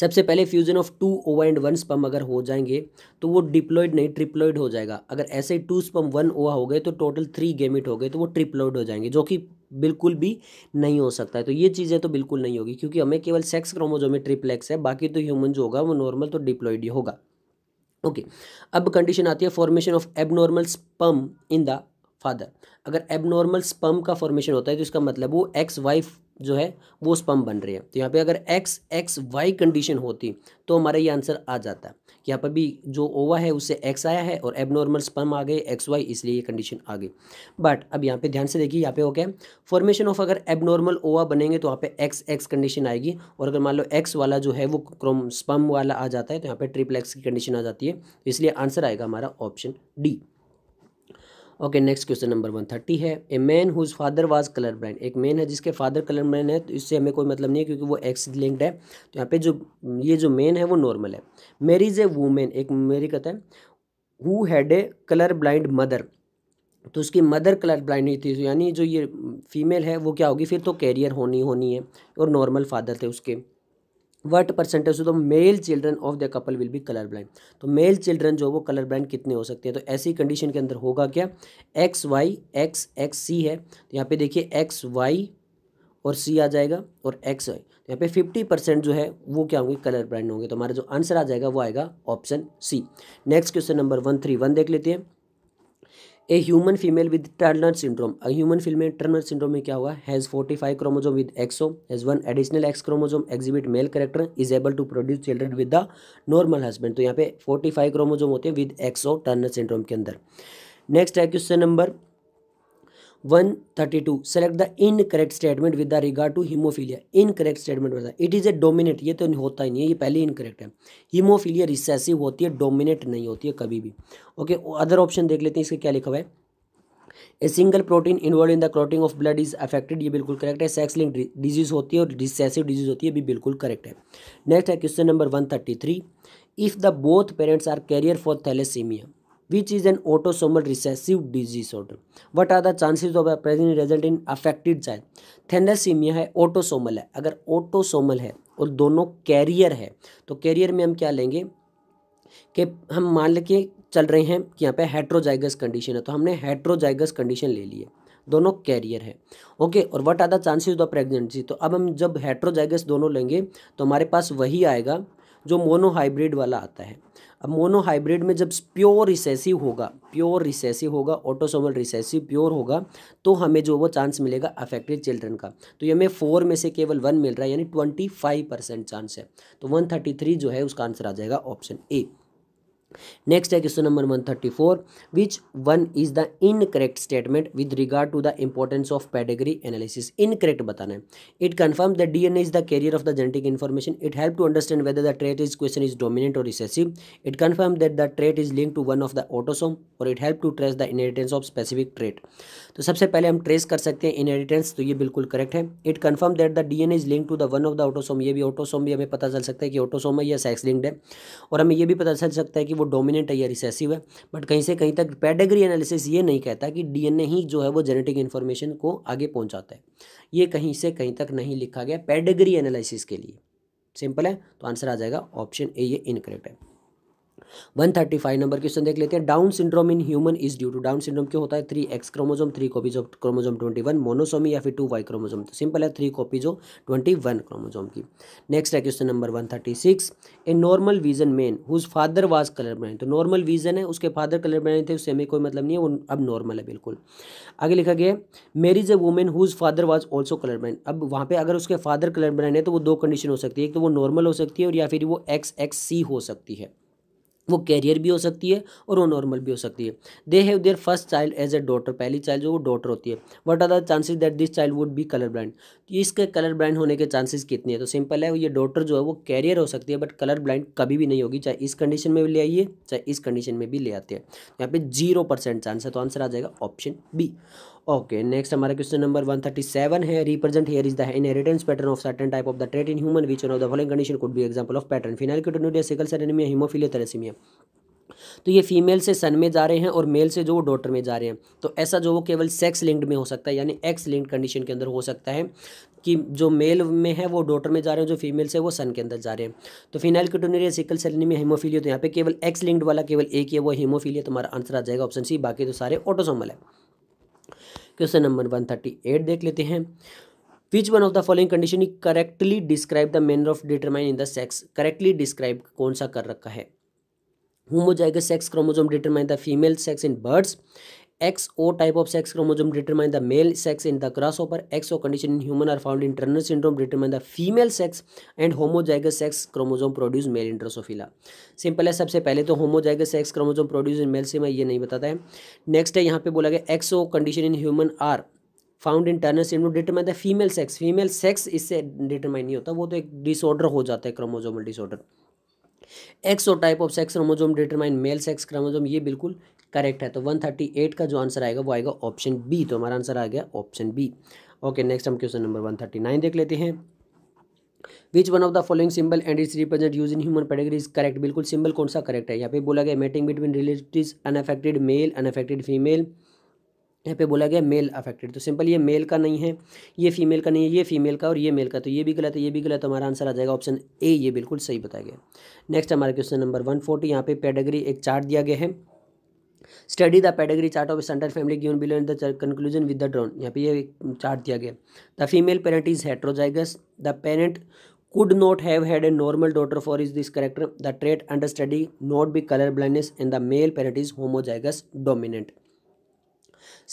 सबसे पहले fusion of two ova and one sperm अगर हो जाएंगे तो वो diploid नहीं triploid हो जाएगा अगर ऐसे ही टू स्पम वन ओवा हो गए तो टोटल थ्री गेमिट हो गए तो वो ट्रिप्लॉइड हो जाएंगे जो कि बिल्कुल भी नहीं हो सकता है तो ये चीज़ें तो बिल्कुल नहीं होगी क्योंकि हमें केवल सेक्स क्रोमोजो में ट्रिप्लेक्स है बाकी तो ह्यूमन जो होगा वो नॉर्मल तो डिप्लॉइड ही होगा ओके okay. अब कंडीशन आती है formation of abnormal sperm in the father अगर एबनॉर्मल स्पम का फॉर्मेशन होता है तो इसका मतलब वो एक्स वाई जो है वो स्पम बन रहे हैं तो यहाँ पे अगर एक्स एक्स वाई कंडीशन होती तो हमारा ये आंसर आ जाता है यहाँ पर भी जो ओवा है उससे एक्स आया है और एबनॉर्मल स्पम आ गए एक्स वाई इसलिए ये कंडीशन आ गई बट अब यहाँ पे ध्यान से देखिए यहाँ पे हो है फॉर्मेशन ऑफ अगर एबनॉर्मल ओवा बनेंगे तो यहाँ पे एक्स एक्स कंडीशन आएगी और अगर मान लो एक्स वाला जो है वो क्रोम स्पम वाला आ जाता है तो यहाँ पर ट्रिपल एक्स की कंडीशन आ जाती है इसलिए आंसर आएगा हमारा option D okay next question number one thirty है a man whose father was colour blind एक मैन है जिसके फादर कलर ब्राइंड है तो इससे हमें कोई मतलब नहीं है क्योंकि वो एक्स लिंक्ड है तो यहाँ पे जो ये जो मैन है वो नॉर्मल है मेरी इज़ ए वूमेन एक मेरी कहता है who had a colour blind mother तो उसकी मदर कलर ब्लाइंड नहीं थी तो यानी जो ये फीमेल है वो क्या होगी फिर तो कैरियर होनी होनी है और नॉर्मल फादर थे उसके वट परसेंटेज तो male children of the couple will be colour blind तो मेल चिल्ड्रन जो वो कलर ब्लाइंड कितने हो सकते हैं तो ऐसी कंडीशन के अंदर होगा क्या X Y X X C है तो यहाँ पे देखिए एक्स वाई और सी आ जाएगा और एक्स वाई तो यहाँ पे फिफ्टी परसेंट जो है वो क्या होंगे कलर ब्रांड होंगे तो हमारा जो आंसर आ जाएगा वो आएगा option C next question number one three one देख लेते हैं a human female with Turner syndrome a human female Turner syndrome में क्या हुआ has forty five chromosome with X O has one additional X chromosome exhibit male character is able to produce children with the normal husband तो यहाँ पे forty five chromosome होते हैं with exo Turner syndrome के अंदर नेक्स्ट है question number one thirty two select the incorrect statement with the regard to haemophilia incorrect statement it is a dominate ये तो होता ही नहीं है ये पहले इनकरेक्ट है हीमोफीलिया रिसेसिव होती है डोमिनेट नहीं होती है कभी भी ओके अदर ऑप्शन देख लेते हैं इसके क्या लिखा हुआ है a single protein involve in the clotting of blood is affected ये बिल्कुल करेक्ट है सेक्स लिंक डिजीज होती है और रिसेसिव डिजीज होती है भी बिल्कुल करेक्ट है नेक्स्ट है question number one thirty three if the both parents are carrier for thalassaemia which is an autosomal recessive disorder. What are the chances of present result in affected child? Thalassaemia है autosomal है अगर autosomal है और दोनों career है तो career में हम क्या लेंगे कि हम मान लें कि चल रहे हैं कि यहाँ पे हेट्रोजाइगस कंडीशन है तो हमने हेट्रोजाइगस कंडीशन ले ली है दोनों कैरियर है ओके और what are the chances of pregnancy तो अब हम जब हेट्रोजाइगस दोनों लेंगे तो हमारे पास वही आएगा जो मोनोहाइब्रिड वाला आता है अब मोनोहाइब्रिड में जब प्योर रिसेसिव होगा प्योर रिसेसिव होगा ऑटोसोमल रिसेसिव प्योर होगा तो हमें जो वो चांस मिलेगा अफेक्टेड चिल्ड्रन का तो ये हमें फोर में से केवल वन मिल रहा है यानी ट्वेंटी फाइव परसेंट चांस है तो वन थर्टी थ्री जो है उसका आंसर आ जाएगा ऑप्शन ए नेक्स्ट है question number one thirty four which one is the incorrect statement with regard to the importance of pedigree analysis incorrect बताना है it confirm the DNA is the carrier of the genetic information it help to understand whether the trait is question is dominant और recessive it confirm that the trait is link to one of the autosome और it help to trace the inheritance of specific trait तो सबसे पहले हम trace कर सकते हैं inheritance तो ये बिल्कुल करेक्ट है it confirm that the DNA is link to the one of the autosome ये भी ऑटोसोम भी हमें पता चल सकता है कि ऑटोसोम है या सेक्स लिंक्ड है और हमें यह भी पता चल सकता है कि वो डोमिनेंट है या रिसेसिव है बट कहीं से कहीं तक पेडेग्री एनालिसिस ये नहीं कहता कि डीएनए ही जो है वो जेनेटिक इन्फॉर्मेशन को आगे पहुंचाता है ये कहीं से कहीं तक नहीं लिखा गया पेडेग्री एनालिसिस के लिए सिंपल है तो आंसर आ जाएगा ऑप्शन ए ये इनकरेक्ट है one thirty five number question देख लेते हैं Down syndrome in human is due to Down syndrome क्यों होता है three X chromosome three copies of chromosome twenty one monosomy या फिर टू वाई क्रोमोजोम तो सिंपल है three copies of twenty one chromosome की नेक्स्ट है question number one thirty six a normal vision man whose father was colour blind तो normal vision है उसके father colour Bryan थे उससे हमें कोई मतलब नहीं है वो अब नॉर्मल है बिल्कुल आगे लिखा गया marries a woman whose father was also colour blind अब वहाँ पे अगर उसके फादर कलर ब्राइन है तो वो दो कंडीशन हो सकती है एक तो वो नॉर्मल हो सकती है और या फिर वो एक्स एक्स सी हो सकती है वो कैरियर भी हो सकती है और वो नॉर्मल भी हो सकती है they have their first child as a daughter पहली चाइल्ड जो वो डॉटर होती है what are the chances that this child would be colour blind इसके कलर ब्लाइंड होने के चांसेस कितने हैं तो सिंपल है ये डॉटर जो है वो कैरियर हो सकती है बट कलर ब्लाइंड कभी भी नहीं होगी चाहे इस कंडीशन में भी ले आइए चाहे इस कंडीशन में भी ले आते हैं यहाँ पे जीरो परसेंट चांस है तो आंसर आ जाएगा ऑप्शन बी ओके नेक्स्ट हमारा question number one thirty seven है represent here is the inheritance pattern of certain type of the trait in human which of the following condition could be example of pattern phenylketonuria sickle cell anaemia haemophilia thalassaemia तो ये female से सन में जा रहे हैं और mail से जो वो डॉटर में जा रहे हैं तो ऐसा जो वो केवल सेक्स लिंक्ड में हो सकता है यानी एक्स लिंक्ड कंडीशन के अंदर हो सकता है कि जो मेल में है वो डॉटर में जा रहे हैं जो फीमेल से वो सन के अंदर जा रहे हैं तो फिनाइल क्यूटोनरिया सिकल सेलनी में हीमोफीलिया तो यहाँ पे केवल एक्स लिंक्ड वाला केवल एक ही है वो हीमोफीलिया तुम्हारा आंसर आ जाएगा ऑप्शन सी बाकी तो सारे ऑटोसोमल है question number one thirty eight देख लेते हैं which one of the following condition ही correctly describe the manner of determining the sex correctly describe कौन सा कर रखा है homozygous sex chromosome determine the female sex in birds X O type of sex chromosome determine the male sex in the grasshopper X O condition in human are found in Turner syndrome determine the female sex and homozygous sex chromosome produce male in Drosophila simple है सबसे पहले तो homozygous sex chromosome produce in male से मैं ये नहीं बताता है नेक्स्ट है यहाँ पे बोला गया X O condition in human are found in Turner syndrome determine the female sex female sex इससे डिटरमाइन नहीं होता वो तो एक डिसऑर्डर हो जाता है क्रोमोजोमल डिसऑर्डर एक्स और type of sex chromosome determine male sex chromosome ये बिल्कुल करेक्ट है तो 138 का जो आंसर आएगा वो आएगा ऑप्शन बी तो हमारा आंसर आ गया ऑप्शन बी ओके नेक्स्ट हम क्वेश्चन नंबर 139 देख लेते हैं which one of the following symbol and is represent use in human pedigree is correct बिल्कुल सिंबल कौन सा करेक्ट है यहाँ पे बोला गया mating between relative unaffected male unaffected female यहाँ पे बोला गया मेल अफेक्टेड तो सिंपल ये मेल का नहीं है ये फीमेल का नहीं है ये फीमेल का और ये मेल का तो ये भी गलत है ये भी गलत है तो हमारा आंसर आ जाएगा ऑप्शन ए ये बिल्कुल सही बताया गया नेक्स्ट हमारा क्वेश्चन नंबर वन फोर्टी यहाँ पे पेडेगरी एक चार्ट दिया गया है study the pedigree chart of standard family given below in the conclusion with the drawn यहाँ पे ये चार्ट दिया गया the female parent is heterozygous the parent could not have had a normal daughter for is this character the trait under study not be colour blindness and the male parent is homozygous dominant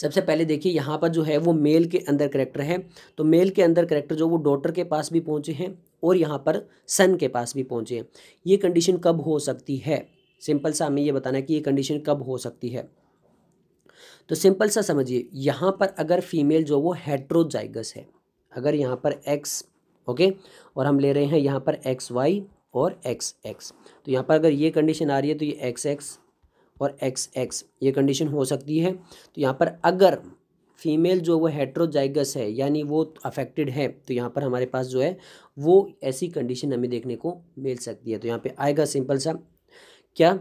सबसे पहले देखिए यहाँ पर जो है वो mail के अंदर करेक्टर है तो मेल के अंदर करेक्टर जो वो डॉटर के पास भी पहुँचे हैं और यहाँ पर सन के पास भी पहुँचे हैं ये कंडीशन कब हो सकती है सिंपल सा हमें ये बताना है कि ये कंडीशन कब हो सकती है तो सिंपल सा समझिए यहाँ पर अगर फीमेल जो वो हेट्रोजाइगस है अगर यहाँ पर एक्स ओके और हम ले रहे हैं यहाँ पर एक्स वाई और एक्स एक्स तो यहाँ पर अगर ये कंडीशन आ रही है तो ये एक्स एक्स और एक्स एक्स ये कंडीशन हो सकती है तो यहाँ पर अगर फीमेल जो वो हेट्रोजाइगस है यानी वो अफेक्टेड है तो यहाँ पर हमारे पास जो है वो ऐसी कंडीशन हमें देखने को मिल सकती है तो यहाँ पे आएगा सिंपल सा क्या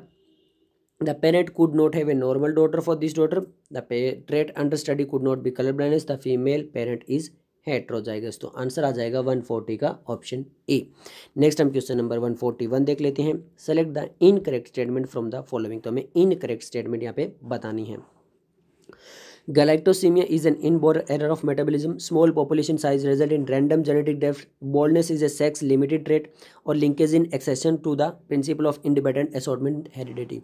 the parent could not have a normal daughter for this daughter the parent under study could not be colour blindness the female parent is hetero जाएगा तो आंसर आ जाएगा 140 का ऑप्शन ए नेक्स्ट हम क्वेश्चन नंबर 141 देख लेते हैं select the incorrect statement from the following तो हमें इनकरेक्ट स्टेटमेंट यहाँ पे बतानी है galactosaemia is an in inborn error of metabolism small population size result in random genetic drift baldness is a sex limited trait और linkage in exception to the principle of independent assortment heredity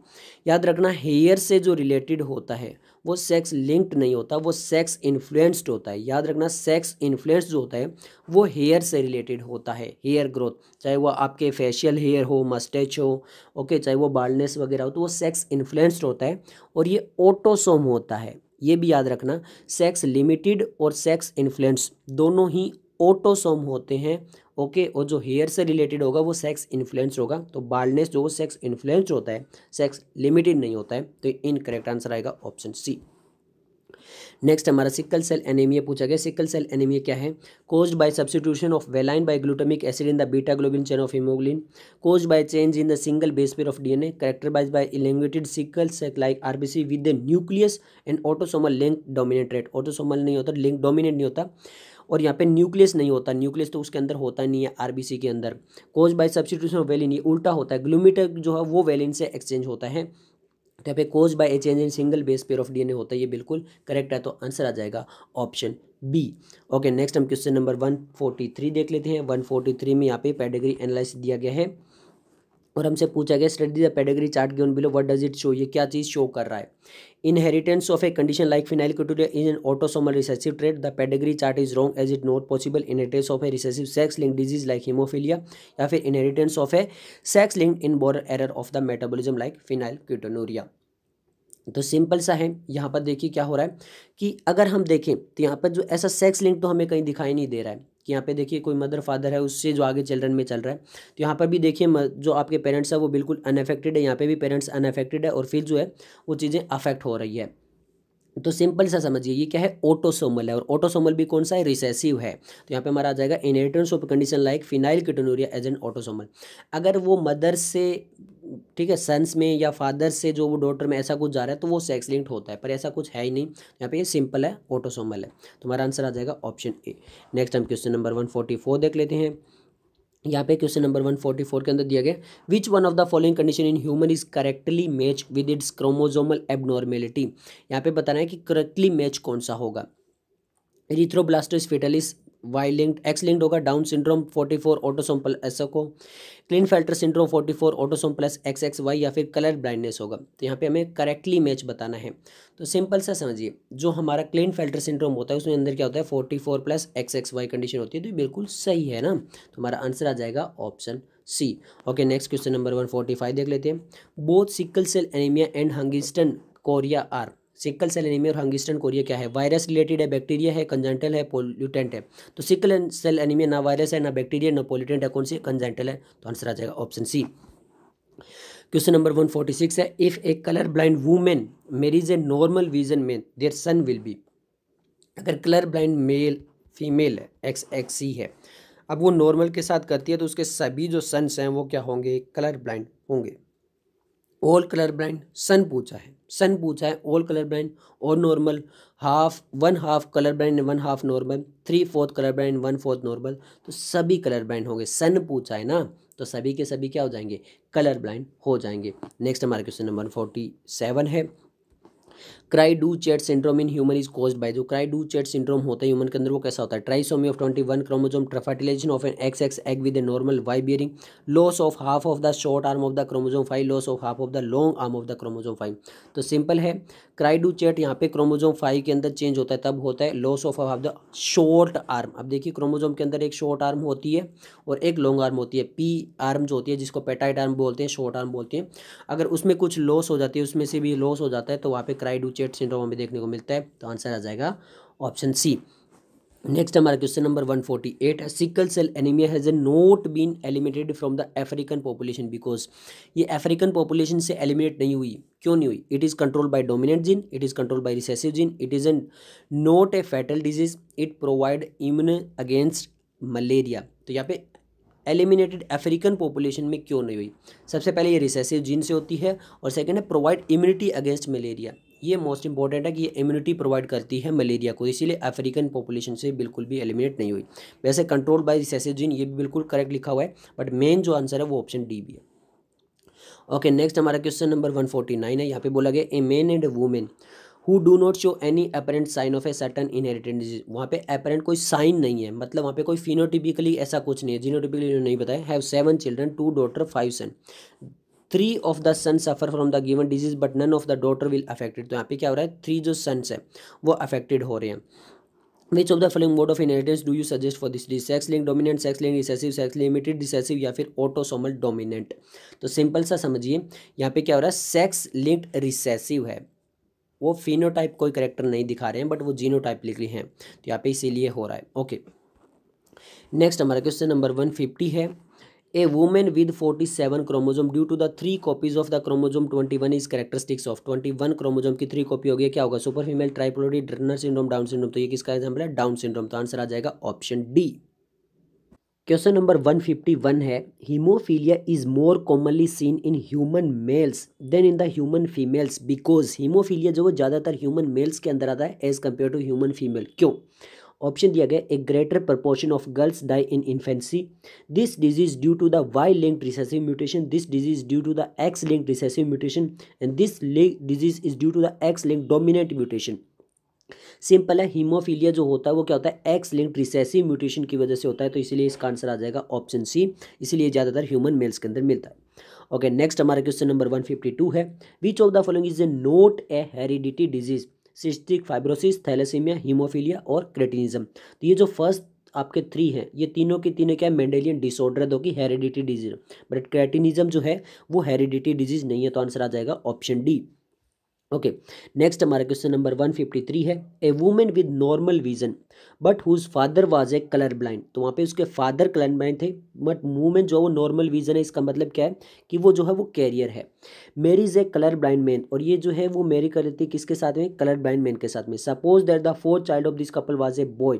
याद रखना hair से जो related होता है वो sex linked नहीं होता वो सेक्स इन्फ्लुएंस्ड होता है याद रखना सेक्स इन्फ्लुएंस जो होता है वो हेयर से रिलेटेड होता है हेयर ग्रोथ चाहे वो आपके फेशियल हेयर हो मस्टेच हो ओके चाहे वो बाल्डनेस वगैरह हो तो वो सेक्स इन्फ्लुएंस्ड होता है और ये ऑटोसोम होता है ये भी याद रखना सेक्स लिमिटेड और सेक्स इन्फ्लुएंस दोनों ही ऑटोसोम होते हैं ओके और जो हेयर से रिलेटेड होगा वो सेक्स इन्फ्लुएंस होगा तो बाल्डनेस जो वो सेक्स इन्फ्लुएंस होता है सेक्स लिमिटेड नहीं होता है तो इनकरेक्ट आंसर आएगा ऑप्शन सी नेक्स्ट हमारा सिकल सेल एनीमिया पूछा गया सिकल सेल एनीमिया क्या है caused by substitution of valine by glutamic acid in the beta globin chain of haemoglobin caused by change in the single base pair of DNA characterise by elongated sickle cell like RBC with the nucleus and autosomal link dominate trait autosomal नहीं होता link dominate नहीं होता और यहाँ पे nucleus नहीं होता nucleus तो उसके अंदर होता नहीं है आरबीसी के अंदर caused by substitution of valine ये उल्टा होता है ग्लूमीटर जो है वो वेलिन से एक्सचेंज होता है तो यहाँ पे caused by a change in single base pair of DNA होता है ये बिल्कुल करेक्ट है तो आंसर आ जाएगा ऑप्शन बी ओके नेक्स्ट हम question number one forty three देख लेते हैं वन फोर्टी थ्री में यहाँ पे पेडेग्री एनालिस दिया गया है और हमसे पूछा गया study the pedigree chart given below what does it show ये क्या चीज़ शो कर रहा है inheritance of a condition like phenylketonuria is an autosomal recessive trait the pedigree chart is wrong as it not possible inheritance of a recessive sex link disease like haemophilia या फिर inheritance of a sex link inborn error of the metabolism like phenylketonuria तो simple सा है यहाँ पर देखिए क्या हो रहा है कि अगर हम देखें तो यहाँ पर जो ऐसा सेक्स लिंक तो हमें कहीं दिखाई नहीं दे रहा है कि यहाँ पे देखिए कोई मदर फादर है उससे जो आगे चिल्ड्रन में चल रहा है तो यहाँ पर भी देखिए जो आपके पेरेंट्स है वो बिल्कुल अनअफेक्टेड है यहाँ पे भी पेरेंट्स अनएफेक्टेड है और फिर जो है वो चीज़ें अफेक्ट हो रही है तो सिंपल सा समझिए ये क्या है ऑटोसोमल है और ऑटोसोमल भी कौन सा है रिसेसिव है तो यहाँ पे हमारा आ जाएगा inheritance of condition like phenylketonuria as and autosomal अगर वो मदर से ठीक है सन्स में या फादर से जो वो डॉटर में ऐसा कुछ जा रहा है तो वो सेक्स लिंक्ड होता है पर ऐसा कुछ है ही नहीं यहाँ पे ये सिंपल है ऑटोसोमल है तो हमारा आंसर आ जाएगा ऑप्शन ए नेक्स्ट हम question number one forty four देख लेते हैं यहाँ पे question number one forty four के अंदर दिया गया which one of the following condition in human is correctly match with its chromosomal abnormality यहाँ पे बताना है कि करेक्टली मैच कौन सा होगा erythroblastosis fetalis Y linked X linked होगा Down syndrome 44 four autosome plus एसो को Klinefelter syndrome 44 four autosome plus X X Y या फिर कलर ब्लाइंडनेस होगा तो यहाँ पे हमें करेक्टली मैच बताना है तो सिंपल सा समझिए जो हमारा क्लीन फिल्टर सिंड्रोम होता है उसमें अंदर क्या होता है 44 four plus X X Y condition होती है तो बिल्कुल सही है ना तो हमारा आंसर आ जाएगा option C okay next question number one देख लेते हैं both sickle cell anaemia and Huntington chorea are sickle cell anaemia और हंगिस्टन कोरिया क्या है वायरस रिलेटेड है बैक्टीरिया है कंजेंटल है पोल्यूटेंट है तो सिकल सेल एनीमिया ना वायरस है ना बैक्टीरिया ना पोल्यूटेंट है कौन सी कंजेंटल है तो आंसर आ जाएगा option C question number one forty six है if a colour blind women marries a normal vision में देयर सन विल बी अगर कलर ब्लाइंड मेल फीमेल है एक्स एक्स सी है अब वो नॉर्मल के साथ करती है तो उसके सभी जो सन्स हैं वो क्या होंगे कलर ब्लाइंड होंगे ऑल कलर ब्लाइंड सन पूछा है सन पूछा है ऑल कलर ब्लाइंड और normal half one half colour blind one half normal three fourth colour blind one fourth normal तो सभी कलर ब्लाइंड होंगे सन पूछा है ना तो सभी के सभी क्या हो जाएंगे कलर ब्लाइंड हो जाएंगे नेक्स्ट हमारा क्वेश्चन नंबर फोर्टी सेवन है cri du chat syndrome in human is caused by जो क्राई डू चेट सिंड्रोम होता है ह्यूमन के अंदर वो कैसा होता है trisomy of twenty one chromosome fertilisation of an X X egg with a normal Y bearing loss of half of the short arm of the chromosome five loss of half of the long arm of the chromosome five तो simple है cri du चेट यहाँ पे chromosome five के अंदर change होता है तब होता है loss of half the short arm अब देखिए क्रोमोजोम के अंदर एक शॉर्ट आर्म होती है और एक लॉन्ग आर्म होती है पी आर्म जो होती है जिसको पेटाइट आर्म बोलते हैं शॉर्ट आर्म बोलते हैं अगर उसमें कुछ लॉस हो जाती है उसमें से भी लॉस हो जाता है तो वहाँ पे क्राइडू चेट सिंड्रोम हमें देखने को मिलता है तो आंसर आ जाएगा ऑप्शन सी नेक्स्ट हमारा क्वेश्चन नंबर वन 148 है sickle cell anaemia has a not been eliminated from the African population because ये अफ्रीकन पॉपुलेशन से एलिमिनेट नहीं हुई क्यों नहीं हुई it is control by dominant gene it is control by recessive gene it is an not a fatal disease it provide immune against malaria तो यहाँ पे एलिमिनेटेड अफ्रीकन पॉपुलेशन में क्यों नहीं हुई सबसे पहले ये रिसेसिव जीन से होती है और सेकेंड है प्रोवाइड इम्यूनिटी अगेंस्ट मलेरिया ये मोस्ट इंपॉर्टेंट है कि ये इम्यूनिटी प्रोवाइड करती है मलेरिया को इसीलिए अफ्रीकन पॉपुलेशन से बिल्कुल भी एलिमिनेट नहीं हुई वैसे कंट्रोल बाय रिसेसिजिन ये भी बिल्कुल करेक्ट लिखा हुआ है बट मेन जो आंसर है वो ऑप्शन डी भी है ओके नेक्स्ट हमारा question number one forty nine है यहाँ पे बोला गया a man and women who do not show any apparent sign of a certain inherited disease वहाँ पे अपरेंट कोई साइन नहीं है मतलब वहाँ पे कोई फिनोटिपिकली ऐसा कुछ नहीं है जीनोटिपिकली नहीं बताया have seven children two daughter five son three of the son suffer from the given disease but none of the daughter will affected तो यहाँ पे क्या हो रहा है थ्री जो सन्स है वो अफेक्टेड हो रहे हैं which of the following mode of inheritance do you suggest for this disease sex link dominant sex link recessive sex limited recessive या फिर ऑटोसोमल डोमिनेंट तो सिंपल सा समझिए यहाँ पे क्या हो रहा है सेक्स लिंक्ड रिसेसिव है वो फिनोटाइप कोई करेक्टर नहीं दिखा रहे हैं बट वो जीनो टाइप लिख रहे हैं तो यहाँ पे इसीलिए हो रहा है ओके नेक्स्ट हमारा क्वेश्चन नंबर वन फिफ्टी है A woman with 47 chromosome due to the three copies of the chromosome 21 is characteristics of 21 chromosome की थ्री कॉपी होगी क्या होगा super female triploidy Turner syndrome Down syndrome तो ये किसका example है डाउन सिंड्रोम तो आंसर आ जाएगा ऑप्शन डी क्वेश्चन नंबर 151 है haemophilia is more commonly seen in human males than in the human females because haemophilia जो ज़्यादातर ह्यूमन मेल्स के अंदर आता है as compare to human female क्यों ऑप्शन दिया गया a greater proportion of girls die in infancy this disease due to the Y linked recessive mutation this disease due to the X link recessive mutation and this disease is due to the X link dominant mutation simple है haemophilia जो होता है वो क्या होता है X linked recessive mutation की वजह से होता है तो इसलिए इसका आंसर आ जाएगा ऑप्शन सी इसीलिए ज़्यादातर ह्यूमन मेल्स के अंदर मिलता है ओके नेक्स्ट हमारा question number one fifty two है which of the following is a not a heredity disease cystic fibrosis thalassaemia haemophilia और क्रेटिनिज्म तो ये जो फर्स्ट आपके थ्री हैं ये तीनों के तीनों क्या मेंडेलियन डिसऑर्डर दो की हेरिडिटी डिजीज बट क्रेटिनिज्म जो है वो हेरिडिटी डिजीज नहीं है तो आंसर आ जाएगा ऑप्शन डी ओके नेक्स्ट हमारा क्वेश्चन नंबर 153 है a women with normal vision but whose father was a colour blind तो वहाँ पे उसके फादर कलर ब्लाइंड थे बट वूमेन जो है वो नॉर्मल विजन है इसका मतलब क्या है कि वो जो है वो कैरियर है मेरी is a colour blind man और ये जो है वो मेरी कर लेती थी किसके साथ में कलर ब्लाइंड मैन के साथ में suppose that the fourth child of this couple was a boy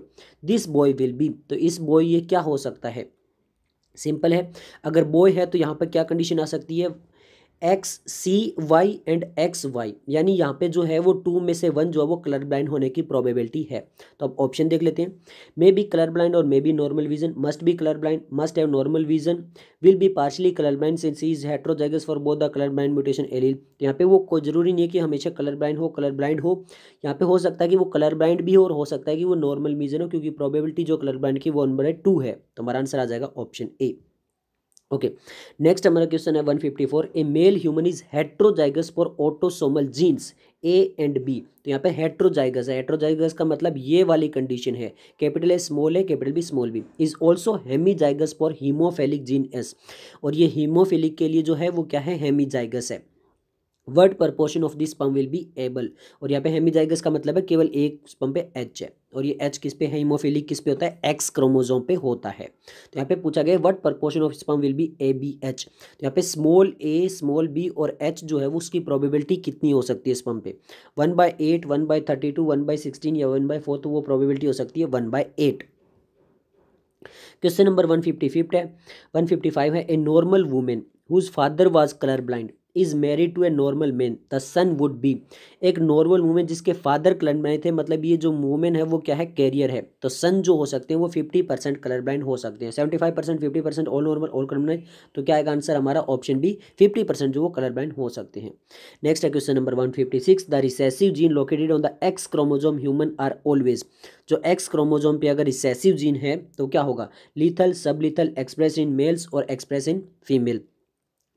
this boy will be तो इस बॉय ये क्या हो सकता है सिंपल है अगर बॉय है तो यहाँ पर क्या कंडीशन आ सकती है X C Y and X Y यानी यहाँ पे जो है वो टू में से वन जो है वो कलर ब्लाइंड होने की प्रोबेबिलिटी है तो अब ऑप्शन देख लेते हैं मे बी कलर ब्लाइंड और may be normal vision must be colour blind must have normal vision will be partially colour blind since is heterozygous for both the colour blind mutation allele तो यहाँ पे वो कोई जरूरी नहीं है कि हमेशा कलर ब्लाइंड हो कलर ब्लाइंड हो यहाँ पे हो सकता है कि वो कलर ब्लाइंड भी हो और हो सकता है कि वो नॉर्मल विजन हो क्योंकि प्रोबेबिलिटी जो कलर ब्लाइंड की वो नंबर है टू है तो हमारा आंसर आ जाएगा ऑप्शन ए ओके नेक्स्ट हमारा क्वेश्चन है 154 a male human is heterozygous for autosomal genes A and B तो यहाँ पे हेट्रोजाइगस है हेट्रोजाइगस का मतलब ये वाली कंडीशन है कैपिटल ए स्मॉल है capital B small B is also hemizygous for haemophilic gene S और ये हीमोफेलिक के लिए जो है वो क्या है हेमीजाइगस है what proportion of this पम्प विल बी एबल और यहाँ पे हेमीजाइगस का मतलब है केवल एक स्पम पे एच है और ये एच किस पे है हीमोफिलिक किस पे होता है एक्स क्रोमोजोम पे होता है तो यहाँ पे पूछा गया what proportion of sperm will be A B H तो यहाँ पे स्मॉल ए स्मॉल बी और एच जो है वो उसकी प्रोबेबिलिटी कितनी हो सकती है स्पम पे one by eight one by thirty two one by sixteen या वन बाय फोर तो वो प्रोबेबिलिटी हो सकती है one by eight question number one fifty fifth है वन फिफ्टी फाइव है a normal women whose father was colour blind is married to a normal man the son would be एक normal women जिसके father colour blind थे मतलब ये जो women है वो क्या है कैरियर है तो सन जो हो सकते हैं वो फिफ्टी परसेंट कलर ब्लाइंड हो सकते हैं seventy five percent fifty percent all normal all colour blind तो क्या आएगा आंसर हमारा ऑप्शन बी फिफ्टी परसेंट जो वो कलर ब्लाइंड हो सकते हैं नेक्स्ट है question number one fifty six the recessive gene located on the X chromosome human are always जो एक्स क्रोमोजोम पे अगर रिसेसिव जीन है तो क्या होगा lethal sublethal express in males और एक्सप्रेस इन फीमेल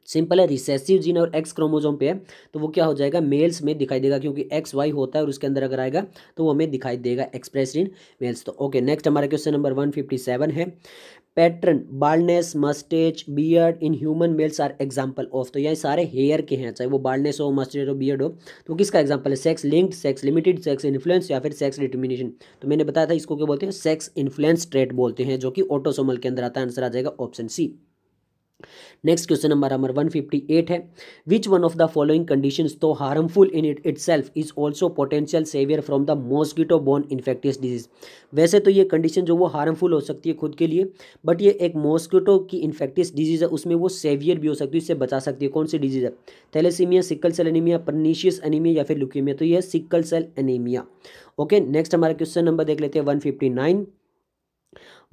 सिंपल है रिसेसिव जीन और एक्स क्रोमोजोम पे है तो वो क्या हो जाएगा मेल्स में दिखाई देगा क्योंकि एक्स वाई होता है और उसके अंदर अगर आएगा तो वो हमें दिखाई देगा एक्सप्रेस इन मेल्स तो ओके नेक्स्ट हमारा question number one fifty seven है pattern baldness moustache beard in human males are example of तो यही सारे हेयर के हैं चाहे वो बाल्डनेस हो मस्टेज हो बियर्ड हो तो किसका एग्जाम्पल है sex linked sex limited sex influence या फिर सेक्स डिटर्मिनेशन तो मैंने बताया था इसको क्या बोलते हैं सेक्स इन्फ्लुएंस ट्रेट बोलते हैं जो कि ऑटोसोमल के अंदर आता है आंसर आ जाएगा option C next question number हमारा वन फिफ्टी एट है which one of the following condition though harmful in it itself is also potential saviour from the mosquito borne infectious disease वैसे तो ये condition जो वो harmful हो सकती है खुद के लिए बट ये एक मॉस्किटो की इन्फेक्टिस डिजीज़ है उसमें वो सेवियर भी हो सकती है इससे बचा सकती है कौन सी डिजीज़ है thalassaemia sickle cell anaemia pernicious anaemia या फिर लुकीमिया तो ये sickle cell anaemia okay next हमारा क्वेश्चन नंबर देख लेते हैं वन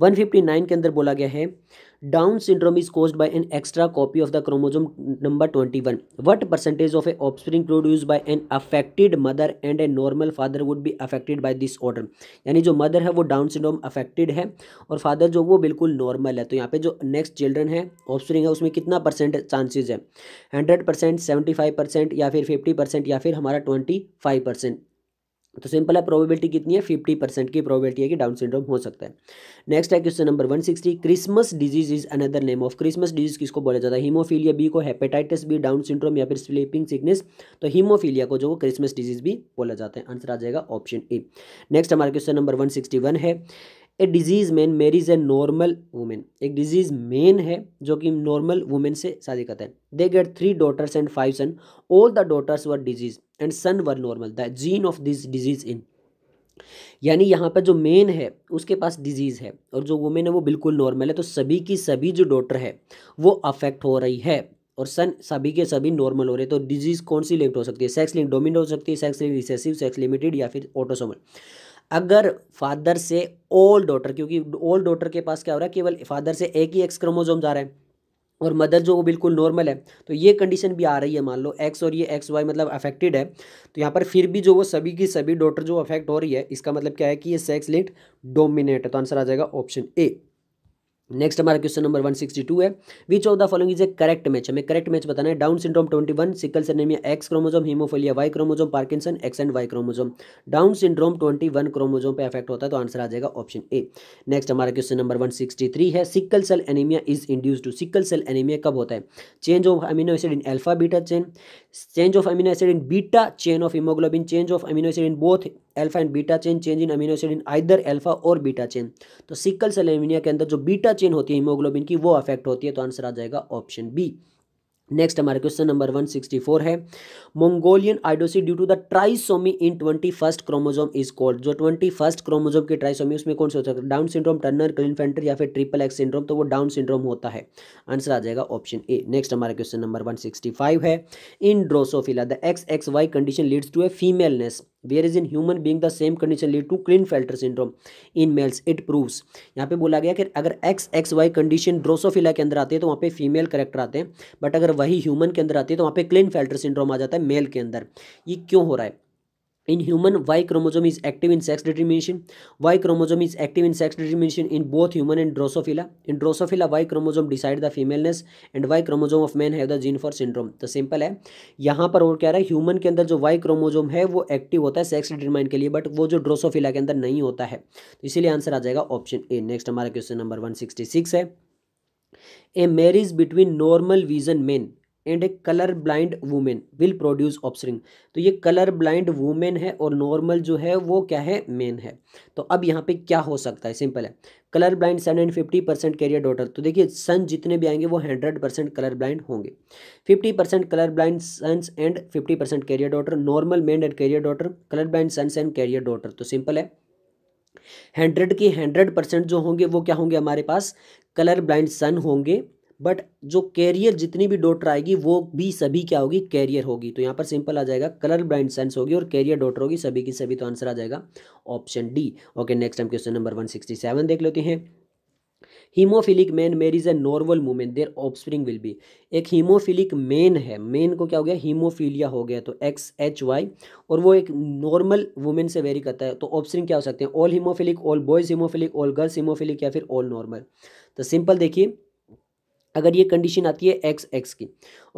159 के अंदर बोला गया है down syndrome is cause by an extra copy of the chromosome number 21 what percentage of a offspring produce by an affected mother and a normal father would be affected by this order यानी जो mother है वो down syndrome affected है और father जो वो बिल्कुल normal है तो यहाँ पे जो नेक्स्ट चिल्ड्रन है ऑफस्प्रिंग है उसमें कितना परसेंट चांसेज है hundred percent seventy five percent या फिर फिफ्टी परसेंट या फिर हमारा ट्वेंटी फाइव परसेंट तो सिंपल है प्रोबेबिलिटी कितनी है फिफ्टी परसेंट की प्रोबेबिलिटी है कि डाउन सिंड्रोम हो सकता है नेक्स्ट है question number one sixty Christmas disease is another name of Christmas disease किसको बोला जाता है हीमोफीलिया बी को हेपेटाइटिस बी डाउन सिंड्रोम या फिर स्लीपिंग सिकनेस तो हीमोफीलिया को जो क्रिसमस डिजीज भी बोला जाता है आंसर आ जाएगा ऑप्शन ए नेक्स्ट हमारा क्वेश्चन नंबर वन है a disease man marries a normal women एक डिजीज़ मैन है जो कि नॉर्मल वुमेन से शादी करते हैं they get three daughters and five son all the daughters were disease and son were normal the gene of this disease in यानी यहाँ पर जो मेन है उसके पास डिजीज़ है और जो वुमेन है वो बिल्कुल नॉर्मल है तो सभी की सभी जो डॉटर है वो अफेक्ट हो रही है और सन सभी के सभी नॉर्मल हो रहे हैं तो डिजीज़ कौन सी लिंक्ड हो सकती है सेक्स लिंक डोमिनेट हो सकती है sex link recessive sex limited या फिर ऑटोसोमल अगर फादर से ओल्ड डॉटर क्योंकि ओल्ड डॉटर के पास क्या हो रहा है केवल फादर से एक ही एक्स क्रोमोजोम जा रहा है और मदर जो वो बिल्कुल नॉर्मल है तो ये कंडीशन भी आ रही है मान लो एक्स और ये एक्स वाई मतलब अफेक्टेड है तो यहाँ पर फिर भी जो वो सभी की सभी डॉटर जो अफेक्ट हो रही है इसका मतलब क्या है कि ये सेक्स लिंक्ड डोमिनेट है तो आंसर आ जाएगा ऑप्शन ए नेक्स्ट हमारा क्वेश्चन नंबर 162 है which of the following is a correct match हमें करेक्ट मैच बताना है down syndrome 21 sickle cell anaemia X chromosome haemophilia Y chromosome Parkinson X and Y chromosome down syndrome 21 chromosome पे affect होता है तो answer आ जाएगा ऑप्शन ए नेक्स्ट हमारा क्वेश्चन नंबर वन है sickle cell anaemia is induce to sickle cell anaemia कब होता है change of amino acid in alpha beta chain change of amino acid in beta chain of haemoglobin change of amino acid in both alpha and beta chain change in amino acid in either alpha और beta chain तो sickle cell anaemia के अंदर जो beta chain होती है haemoglobin की वो affect होती है तो आंसर आ जाएगा ऑप्शन बी नेक्स्ट हमारे क्वेश्चन नंबर 164 है Mongolian idiocy due to the trisomy in twenty first chromosome is called जो ट्वेंटी फर्स्ट क्रोमोजोम की ट्राइसोमी उसमें कौन से होता है डाउन सिंड्रोम टर्नर क्लिनफेंटर या फिर ट्रिपल एक्स सिंड्रोम तो वो डाउन सिंड्रोम होता है आंसर आ जाएगा ऑप्शन ए नेक्स्ट हमारे क्वेश्चन नंबर वन है in Drosophila the X X Y condition leads to a femaleness whereas in human being the same condition lead to Klinefelter syndrome in males it proves यहाँ पे बोला गया कि अगर X X Y condition Drosophila के अंदर आती है तो वहाँ पे फीमेल करेक्टर आते हैं बट अगर वही ह्यूमन के अंदर आती है तो वहाँ पे क्लीन फिल्टर सिंड्रोम आ जाता है मेल के अंदर ये क्यों हो रहा है in human Y chromosome is active in sex determination Y chromosome is active in sex determination in both human and Drosophila in Drosophila Y chromosome decide the femaleness and Y chromosome of man have the gene for syndrome तो simple है यहाँ पर और क्या रहा है human के अंदर जो वाई क्रोमोजोम है वो एक्टिव होता है सेक्स डिटर्माइन के लिए बट वो जो ड्रोसोफिला के अंदर नहीं होता है तो इसीलिए आंसर आ जाएगा ऑप्शन ए नेक्स्ट हमारा question number one sixty six है a marriage between normal vision man and a colour blind women will produce offspring तो ये कलर ब्लाइंड वूमेन है और नॉर्मल जो है वो क्या है मेन है तो अब यहाँ पे क्या हो सकता है सिंपल है colour blind son and fifty percent carrier daughter तो देखिए सन जितने भी आएंगे वो हंड्रेड परसेंट कलर ब्लाइंड होंगे fifty percent colour blind sons and fifty percent carrier daughter normal men and carrier daughter colour blind sons and carrier daughter तो simple है hundred के हंड्रेड परसेंट जो होंगे वो क्या होंगे हमारे पास कलर ब्लाइंड सन होंगे बट जो कैरियर जितनी भी डॉटर आएगी वो भी सभी क्या होगी कैरियर होगी तो यहाँ पर सिंपल आ जाएगा कलर ब्राइंड सेंस होगी और कैरियर डॉटर होगी सभी की सभी तो आंसर आ जाएगा ऑप्शन डी ओके नेक्स्ट हम question number one sixty seven देख लेते हैं haemophilic man marries a normal women their offspring will be एक हीमोफिलिक मैन है मैन को क्या हो गया हीमोफीलिया हो गया तो एक्स एच वाई और वो एक नॉर्मल वुमेन से वेरी करता है तो ऑफस्प्रिंग क्या हो सकते हैं all haemophilic all boys haemophilic all girls haemophilic या फिर ऑल नॉर्मल तो सिंपल देखिए अगर ये कंडीशन आती है एक्स एक्स की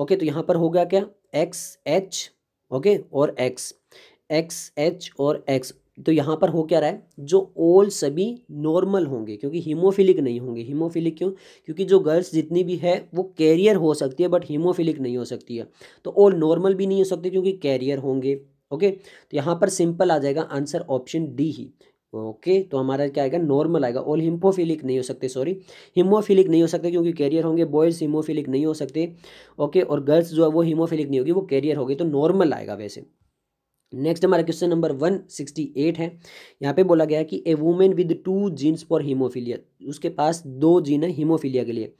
ओके तो यहाँ पर हो गया क्या एक्स एच ओके और एक्स एक्स एच और एक्स तो यहाँ पर हो क्या रहा है जो ओल सभी नॉर्मल होंगे क्योंकि हीमोफिलिक नहीं होंगे हीमोफिलिक क्यों क्योंकि जो गर्ल्स जितनी भी है वो कैरियर हो सकती है बट हीमोफिलिक नहीं हो सकती है तो ओल नॉर्मल भी नहीं हो सकते क्योंकि कैरियर होंगे ओके तो यहाँ पर सिंपल आ जाएगा आंसर ऑप्शन डी ही ओके तो हमारा क्या आएगा नॉर्मल आएगा ऑल हिम्पोफिलिक नहीं हो सकते सॉरी हिमोफिलिक नहीं हो सकते क्योंकि कैरियर होंगे बॉयज़ हिमोफिलिक नहीं हो सकते ओके okay, और गर्ल्स जो है वो हिमोफिलिक नहीं होगी वो कैरियर होगी तो नॉर्मल आएगा वैसे नेक्स्ट हमारा question number one sixty eight है यहाँ पे बोला गया है कि a women with two genes for haemophilia उसके पास दो जीन है हीमोफीलिया के लिए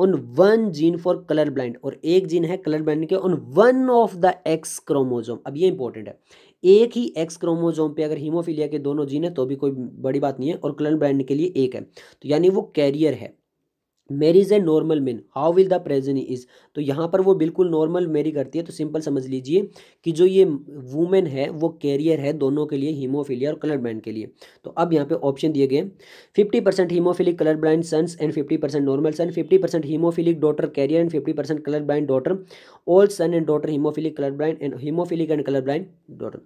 on one gene for colour blind और एक जीन है कलर ब्लाइंड के on one of the X chromosome अब ये इंपॉर्टेंट है एक ही एक्स क्रोमोजोम पे अगर हीमोफीलिया के दोनों जीन है तो भी कोई बड़ी बात नहीं है और क्लन ब्रांड के लिए एक है तो यानी वो कैरियर है मेरी is a normal men how will the present is तो यहाँ पर वो बिल्कुल नॉर्मल मेरी करती है तो सिंपल समझ लीजिए कि जो ये वूमेन है वो कैरियर है दोनों के लिए हीमोफीलिया और कलर ब्लाइंड के लिए तो अब यहाँ पे ऑप्शन दिए गए fifty percent haemophilic colour blind sons and fifty percent normal son fifty percent haemophilic daughter carrier and fifty percent colour blind daughter all son and daughter haemophilic colour blind and haemophilic and colour blind daughter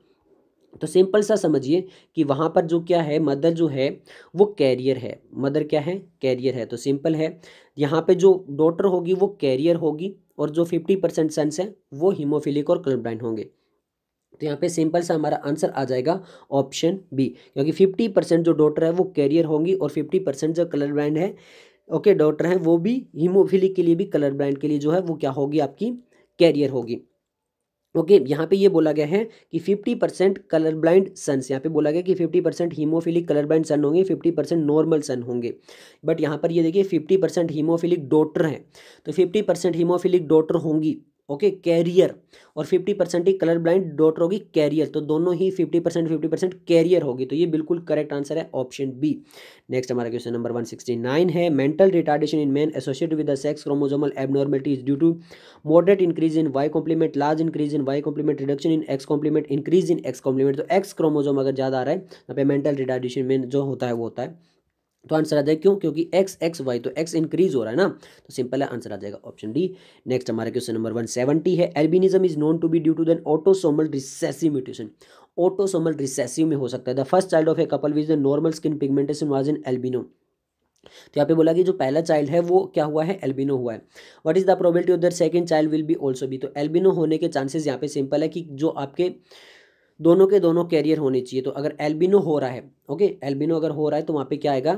तो simple सा समझिए कि वहाँ पर जो क्या है mother जो है वो कैरियर है मदर क्या है कैरियर है तो सिंपल है यहाँ पे जो डॉटर होगी वो कैरियर होगी और जो फिफ्टी परसेंट सन्स है वो हीमोफिलिक और कलब्लाइंड होंगे तो यहाँ पे सिंपल सा हमारा आंसर आ जाएगा ऑप्शन बी क्योंकि फिफ्टी परसेंट जो डॉटर है वो कैरियर होंगी और फिफ्टी परसेंट जो कलर ब्रांड है ओके डॉटर हैं वो भी हीमोफिलिक के लिए भी कलर ब्रांड के लिए जो है वो क्या होगी आपकी कैरियर होगी ओके okay, यहाँ पे ये बोला गया है कि 50 परसेंट कलर ब्लाइंड सन्स यहाँ पे बोला गया कि 50 percent haemophilic colour blind son होंगे 50 परसेंट नॉर्मल सन होंगे बट यहाँ पर ये देखिए 50 परसेंट हीमोफिलिक डॉटर हैं तो 50 परसेंट हीमोफिलिक डॉटर होंगी ओके कैरियर और फिफ्टी परसेंट ही कलर ब्लाइंड डॉटर होगी कैरियर तो दोनों ही fifty percent fifty percent carrier होगी तो ये बिल्कुल करेक्ट आंसर है ऑप्शन बी नेक्स्ट हमारा question number one sixty nine है mental retardation in men associated with the sex chromosomal abnormality is due to moderate increase in Y complement large increase in Y complement reduction in X complement increase in X complement तो X chromosome अगर ज़्यादा आ रहा है तो यहाँ पे mental retardation main जो होता है वो होता है तो आंसर आ जाएगा क्यों क्योंकि एक्स एक्स वाई तो एक्स इंक्रीज हो रहा है ना तो सिंपल है आंसर आ जाएगा ऑप्शन डी नेक्स्ट हमारा क्वेश्चन नंबर वन सेवेंटी है albinism is known to be due to then autosomal recessive mutation autosomal recessive में हो सकता है the first child of a couple with the normal skin pigmentation was an albino तो यहाँ पे बोला कि जो पहला चाइल्ड है वो क्या हुआ है एल्बिनो हुआ है what is the probability of their second child will be also be तो एल्बिनो होने के चांसेस यहाँ पे सिंपल है कि जो आपके दोनों के दोनों कैरियर होने चाहिए तो अगर एल्बिनो हो रहा है ओके एल्बिनो अगर हो रहा है तो वहाँ पे क्या आएगा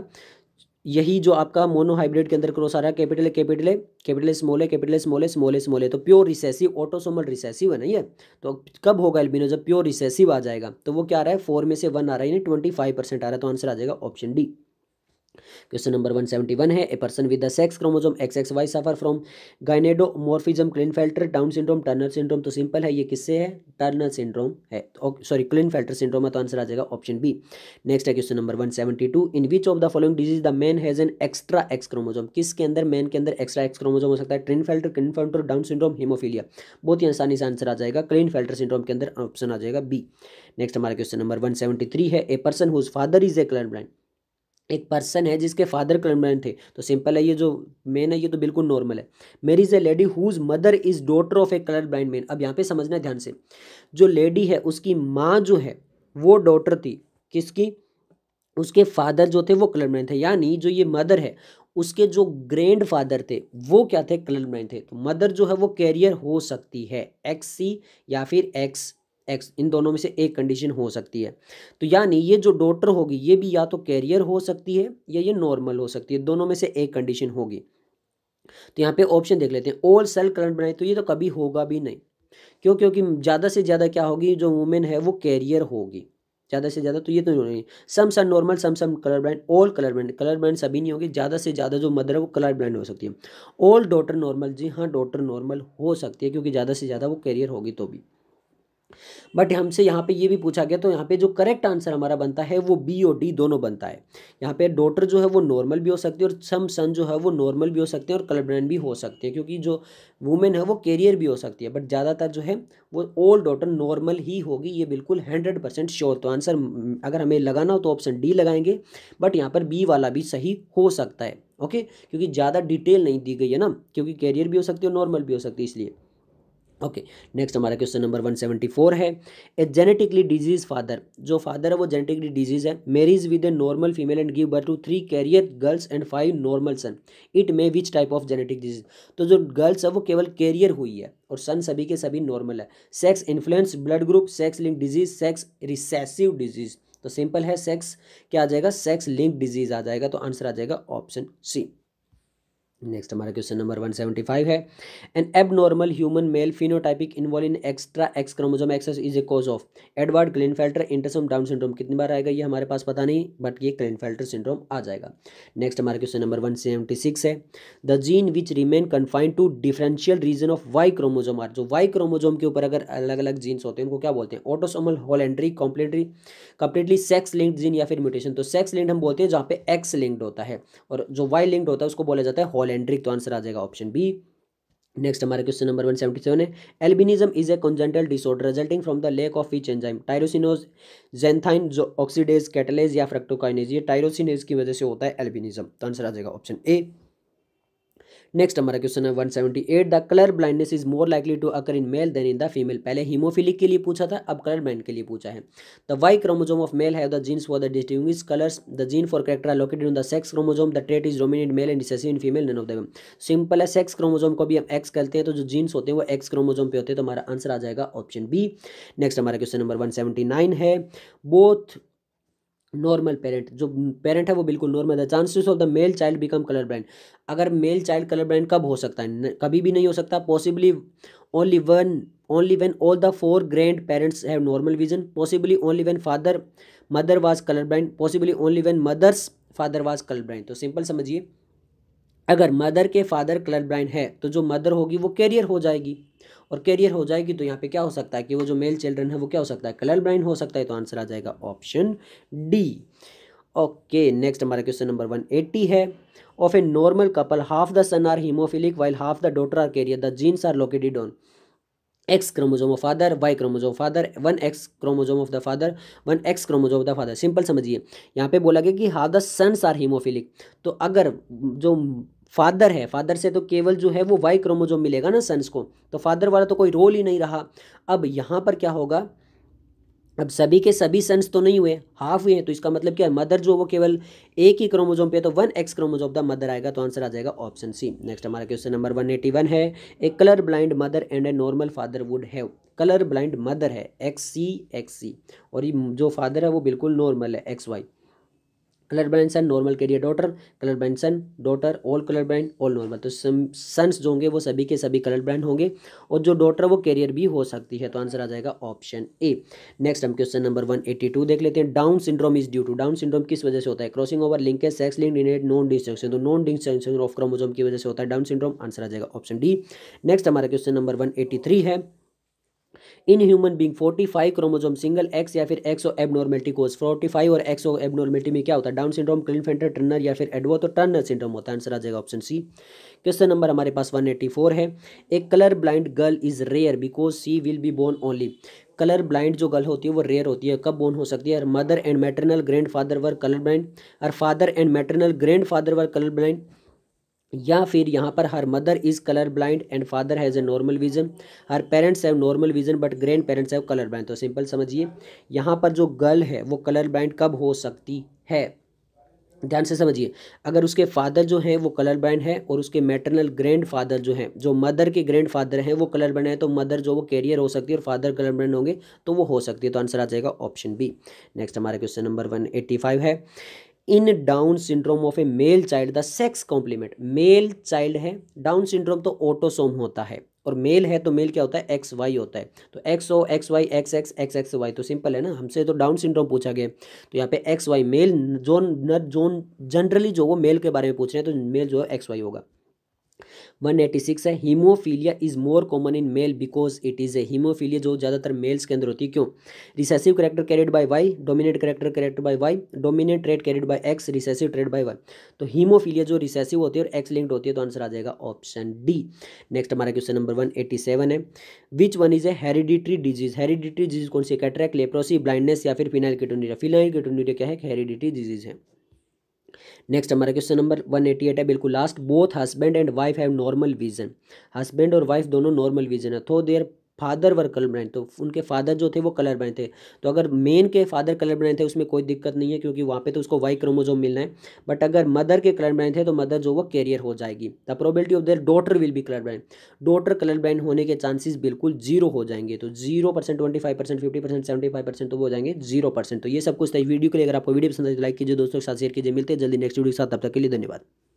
यही जो आपका मोनोहाइब्रिड के अंदर क्रॉस आ रहा है कैपिटल कैपिटल कैपिटल स्मॉल है कैपिटल स्मॉल है स्मॉल स्मॉल है तो प्योर रिसेसिव ऑटोसोमल रिसेसिव है ना ये तो कब होगा एल्बिनो जब प्योर रिसेसिव आ जाएगा तो वो क्या आ रहा है फोर में से वन आ रहा है यानी ट्वेंटी फाइव परसेंट आ रहा है तो आंसर आ जाएगा option D question number one seventy one है a person with the sex chromosome X X Y suffer from gynandro Klinefelter down syndrome Turner syndrome तो सिंपल है ये किससे है टर्नर सिंड्रोम है सॉरी क्लिनफेल्टर सिंड्रोम है तो answer आ जाएगा ऑप्शन बी नेक्स्ट है question number one two in which of the following disease the man has an extra X chromosome किसके अंदर मैन के अंदर एक्स्ट्रा एक्स क्रोमोजोम हो सकता है Klinefelter down syndrome haemophilia बहुत ही आसानी से आंसर आ जाएगा फिल्टर सिंड्रोम के अंदर ऑप्शन आ जाएगा बी नेक्स्ट हमारा क्वेश्चन नंबर थ्री है a person whose father is a colour blind एक पर्सन है जिसके फादर क्रिमिनल थे तो सिंपल है ये जो मेन है ये तो बिल्कुल नॉर्मल है मेरी is a lady whose mother is daughter of a colour blind man अब यहाँ पे समझना ध्यान से जो लेडी है उसकी माँ जो है वो डॉटर थी किसकी उसके फादर जो थे वो कलर ब्लाइंड थे यानी जो ये मदर है उसके जो ग्रैंड फादर थे वो क्या थे कलर ब्लाइंड थे तो मदर जो है वो कैरियर हो सकती है एक्स सी या फिर एक्स एक्स इन दोनों में से एक कंडीशन हो सकती है तो यानी ये जो डॉटर होगी ये भी या तो कैरियर हो सकती है या ये नॉर्मल हो सकती है दोनों में से एक कंडीशन होगी तो यहाँ पे ऑप्शन देख लेते हैं ऑल सेल करंट बनाए तो ये तो कभी होगा भी नहीं क्यों क्योंकि ज़्यादा से ज़्यादा क्या होगी जो वुमेन है वो कैरियर होगी ज़्यादा से ज़्यादा तो ये तो नहीं some some normal some some colour blind all colour blind colour blind सभी नहीं होगी ज़्यादा से ज़्यादा जो मदर है वो कलर ब्रांड हो सकती है ऑल डॉटर नॉर्मल जी हाँ डॉटर नॉर्मल हो सकती है क्योंकि ज़्यादा से ज़्यादा वो कैरियर होगी तो भी बट हमसे यहाँ पे ये भी पूछा गया तो यहाँ पे जो करेक्ट आंसर हमारा बनता है वो बी और डी दोनों बनता है यहाँ पे डॉटर जो है वो नॉर्मल भी हो सकती है और सम सन जो है वो नॉर्मल भी हो सकते हैं और कलरब्रेंड भी हो सकते हैं क्योंकि जो वुमेन है वो कैरियर भी हो सकती है बट ज़्यादातर जो है वो ऑल डॉटर नॉर्मल ही होगी ये बिल्कुल हंड्रेड परसेंट श्योर तो आंसर अगर हमें लगाना हो तो ऑप्शन डी लगाएंगे बट यहाँ पर बी वाला भी सही हो सकता है ओके क्योंकि ज़्यादा डिटेल नहीं दी गई है ना क्योंकि कैरियर भी हो सकती है और नॉर्मल भी हो सकती है इसलिए ओके नेक्स्ट हमारा question number one seventy four है ए जेनेटिकली डिजीज फादर जो फादर है वो जेनेटिकली डिजीज है marriage with a normal female and give birth to three carrier girls and five normal son it may which type of genetic disease तो जो girls है वो केवल career हुई है और सन सभी के सभी नॉर्मल है sex influence blood group sex link disease sex recessive disease तो सिंपल है सेक्स क्या आ जाएगा सेक्स लिंक डिजीज आ जाएगा तो आंसर आ जाएगा ऑप्शन सी नेक्स्ट हमारा question number one seventy five है an abnormal human male phenotypic involve in extra X chromosome excess is a cause of Edward Klinefelter intersome Down syndrome कितनी बार आएगा ये हमारे पास पता नहीं बट ये क्लिनफेल्टर सिंड्रोम आ जाएगा नेक्स्ट हमारा question number one seventy six है the gene which remain confined to differential region of Y chromosome are जो वाई क्रोमोजोम के ऊपर अगर अलग अलग जीन्स होते हैं उनको क्या बोलते हैं autosomal holandry completely completely sex linked gene या फिर म्यूटेशन तो सेक्स लिंक्ड हम बोलते हैं जहाँ पे एक्स लिंक्ड होता है और जो वाई लिंक्ड होता है उसको बोला जाता है होलेंड पैरेंड्रिक तो आंसर आ जाएगा ऑप्शन बी नेक्स्ट हमारे question number one seventy seven है albinism is a congenital disorder resulting from the lack of each enzyme tyrosinase xanthine जो ऑक्सीडेज कैटलेज या फ्रक्टोकाइनेज ये टायरोसिनेज की वजह से होता है एल्बिनिज्म तो आंसर आ जाएगा ऑप्शन ए नेक्स्ट हमारा क्वेश्चन है 178 the colour blindness is more likely to occur in male than in the female पहले हीमोफिलिक के लिए पूछा था अब कलर ब्लाइंड के लिए पूछा है the Y chromosome of male have the genes for the distinct colours the gene for character located in the sex chromosome the trait is dominate male and in female none of them simple है sex chromosome को भी हम x कहते हैं तो जो jeans होते हैं वो एक्स क्रोमोजोम पे होते हैं तो हमारा आंसर आ जाएगा ऑप्शन बी नेक्स्ट हमारा क्वेश्चन नंबर वन है बोथ नॉर्मल पेरेंट जो पेरेंट है वो बिल्कुल नॉर्मल है chances of the male child become colour blind अगर मेल चाइल्ड कलर ब्लाइंड कब हो सकता है कभी भी नहीं हो सकता possibly only one only when all the four grandparents have normal vision possibly only when father mother was colour blind possibly only when mother's father was colour blind तो सिंपल समझिए अगर मदर के father colour blind है तो जो mother होगी वो carrier हो जाएगी और कैरियर हो जाएगी तो यहाँ पे क्या हो सकता है कि वो जो मेल चिल्ड्रन है वो क्या हो सकता है कलर ब्लाइंड हो सकता है तो आंसर आ जाएगा ऑप्शन डी ओके नेक्स्ट हमारा क्वेश्चन नंबर वन एट्टी है of a normal couple half the son are haemophilic while half the daughter are carrier the genes are located on X chromosome of father Y chromosome of father one X chromosome of the father one X chromosome of the father simple समझिए यहाँ पे बोला गया कि how the sons are haemophilic तो अगर जो father है फादर से तो केवल जो है वो वाई क्रोमोजोम मिलेगा ना सन्स को तो फादर वाला तो कोई रोल ही नहीं रहा अब यहाँ पर क्या होगा अब सभी के सभी सन्स तो नहीं हुए हाफ हुए हैं तो इसका मतलब क्या है मदर जो वो केवल एक ही क्रोमोजोम पे तो one X chromosome the mother आएगा तो आंसर आ जाएगा ऑप्शन सी नेक्स्ट हमारा question number one eighty one है a colour blind mother and a normal father would have colour blind mother है एक्स सी एक्स सी और ये जो फादर है वो बिल्कुल नॉर्मल है X Y colour blind son normal लिए daughter colour blind son daughter all colour blind all normal तो सन्स जो होंगे वो सभी के सभी कलर ब्लाइंड होंगे और जो डॉटर वो कैरियर भी हो सकती है तो आंसर आ जाएगा ऑप्शन ए नेक्स्ट हम question number one eighty two देख लेते हैं Down syndrome is due to Down syndrome किस वजह से होता है क्रॉसिंग ओवर लिंक है सेक्स लिंक रिनेट नॉन डिस्ट्रक्शन तो नॉन डिस्ट्रक्शन ऑफ क्रोमोजोम की वजह से होता है डाउन सिंड्रोम आंसर आ जाएगा ऑप्शन डी नेक्स्ट हमारा क्वेश्चन नंबर वन है in human being 45 chromosome single X या फिर एक्सो एबनॉर्मेलिटी कोज 45 और एक्सो एबनॉर्मेलिटी में क्या होता है डाउन सिंड्रोम फेंटर टर्नर या फिर एडवो तो टर्नर सिंड्रोम होता है आंसर आ जाएगा ऑप्शन सी क्वेश्चन नंबर हमारे पास 184 है a colour blind girl is rare because she will be born only colour blind जो गर्ल होती है वो रेयर होती है कब बोर्न हो सकती है mother and maternal grandfather were colour blind और father and maternal grandfather were colour blind या फिर यहाँ पर her mother is colour blind and father has a normal vision her parents have normal vision but grandparents have colour blind तो simple समझिए यहाँ पर जो girl है वो कलर ब्लाइंड कब हो सकती है ध्यान से समझिए अगर उसके फादर जो हैं वो कलर ब्लाइंड है और उसके मैटरनल ग्रैंड फादर जो हैं जो मदर के ग्रैंड फादर हैं वो कलर ब्लाइंड है तो मदर जो वो कैरियर हो सकती है और फादर कलर ब्लाइंड होंगे तो वो हो सकती है तो आंसर आ जाएगा ऑप्शन बी नेक्स्ट हमारा question number one eighty five है in Down syndrome of a male child the sex complement male child है डाउन सिंड्रोम तो ऑटोसोम होता है और मेल है तो मेल क्या होता है एक्स वाई होता है तो X O X Y X X X X Y तो सिंपल है ना हमसे तो डाउन सिंड्रोम पूछा गया तो यहाँ पे एक्स वाई मेल जोन नर जोन जनरली जो वो मेल के बारे में पूछ रहे हैं तो मेल जो है एक्स वाई होगा 186 है haemophilia is more common in male because it is a haemophilia जो ज़्यादातर मेल्स के अंदर होती है क्यों recessive character carried by Y dominate character correct by Y dominate trait carried by X recessive trait by Y तो haemophilia जो recessive होती है और एक्स लिंक्ड होती है तो आंसर आ जाएगा ऑप्शन डी नेक्स्ट हमारा question number one eighty seven है which one is a hereditary disease hereditary disease कौन सी कैटरेक्ट लेप्रोसी ब्लाइंडनेस या फिर फिनाइल किटोनीरिया फिनाइल किटोनीरिया क्या है हेरिडिटरी डिजीज है नेक्स्ट हमारा question number one eighty eight है बिल्कुल last both husband and wife have normal vision husband और वाइफ दोनों नॉर्मल विजन है थो तो their father were colour blind तो उनके फादर जो थे वो कलर ब्लाइंड थे तो अगर मेन के फादर कलर ब्लाइंड थे उसमें कोई दिक्कत नहीं है क्योंकि वहाँ पे तो उसको वाई क्रोमोजोम मिलना है बट अगर मदर के कलर ब्लाइंड थे तो मदर जो वो कैरियर हो जाएगी the probability of their daughter will be colour blind daughter colour blind होने के चांसेस बिल्कुल जीरो हो जाएंगे तो zero percent twenty five percent fifty percent seventy five percent तो वो जाएंगे जीरो तो ये सब कुछ था वीडियो के लिए अगर आपको वीडियो पसंद तो लाइक कीजिए दोस्तों के साथ शेयर कीजिए मिलते हैं जल्दी नेक्स्ट वीडियो के साथ तब तक के लिए धन्यवाद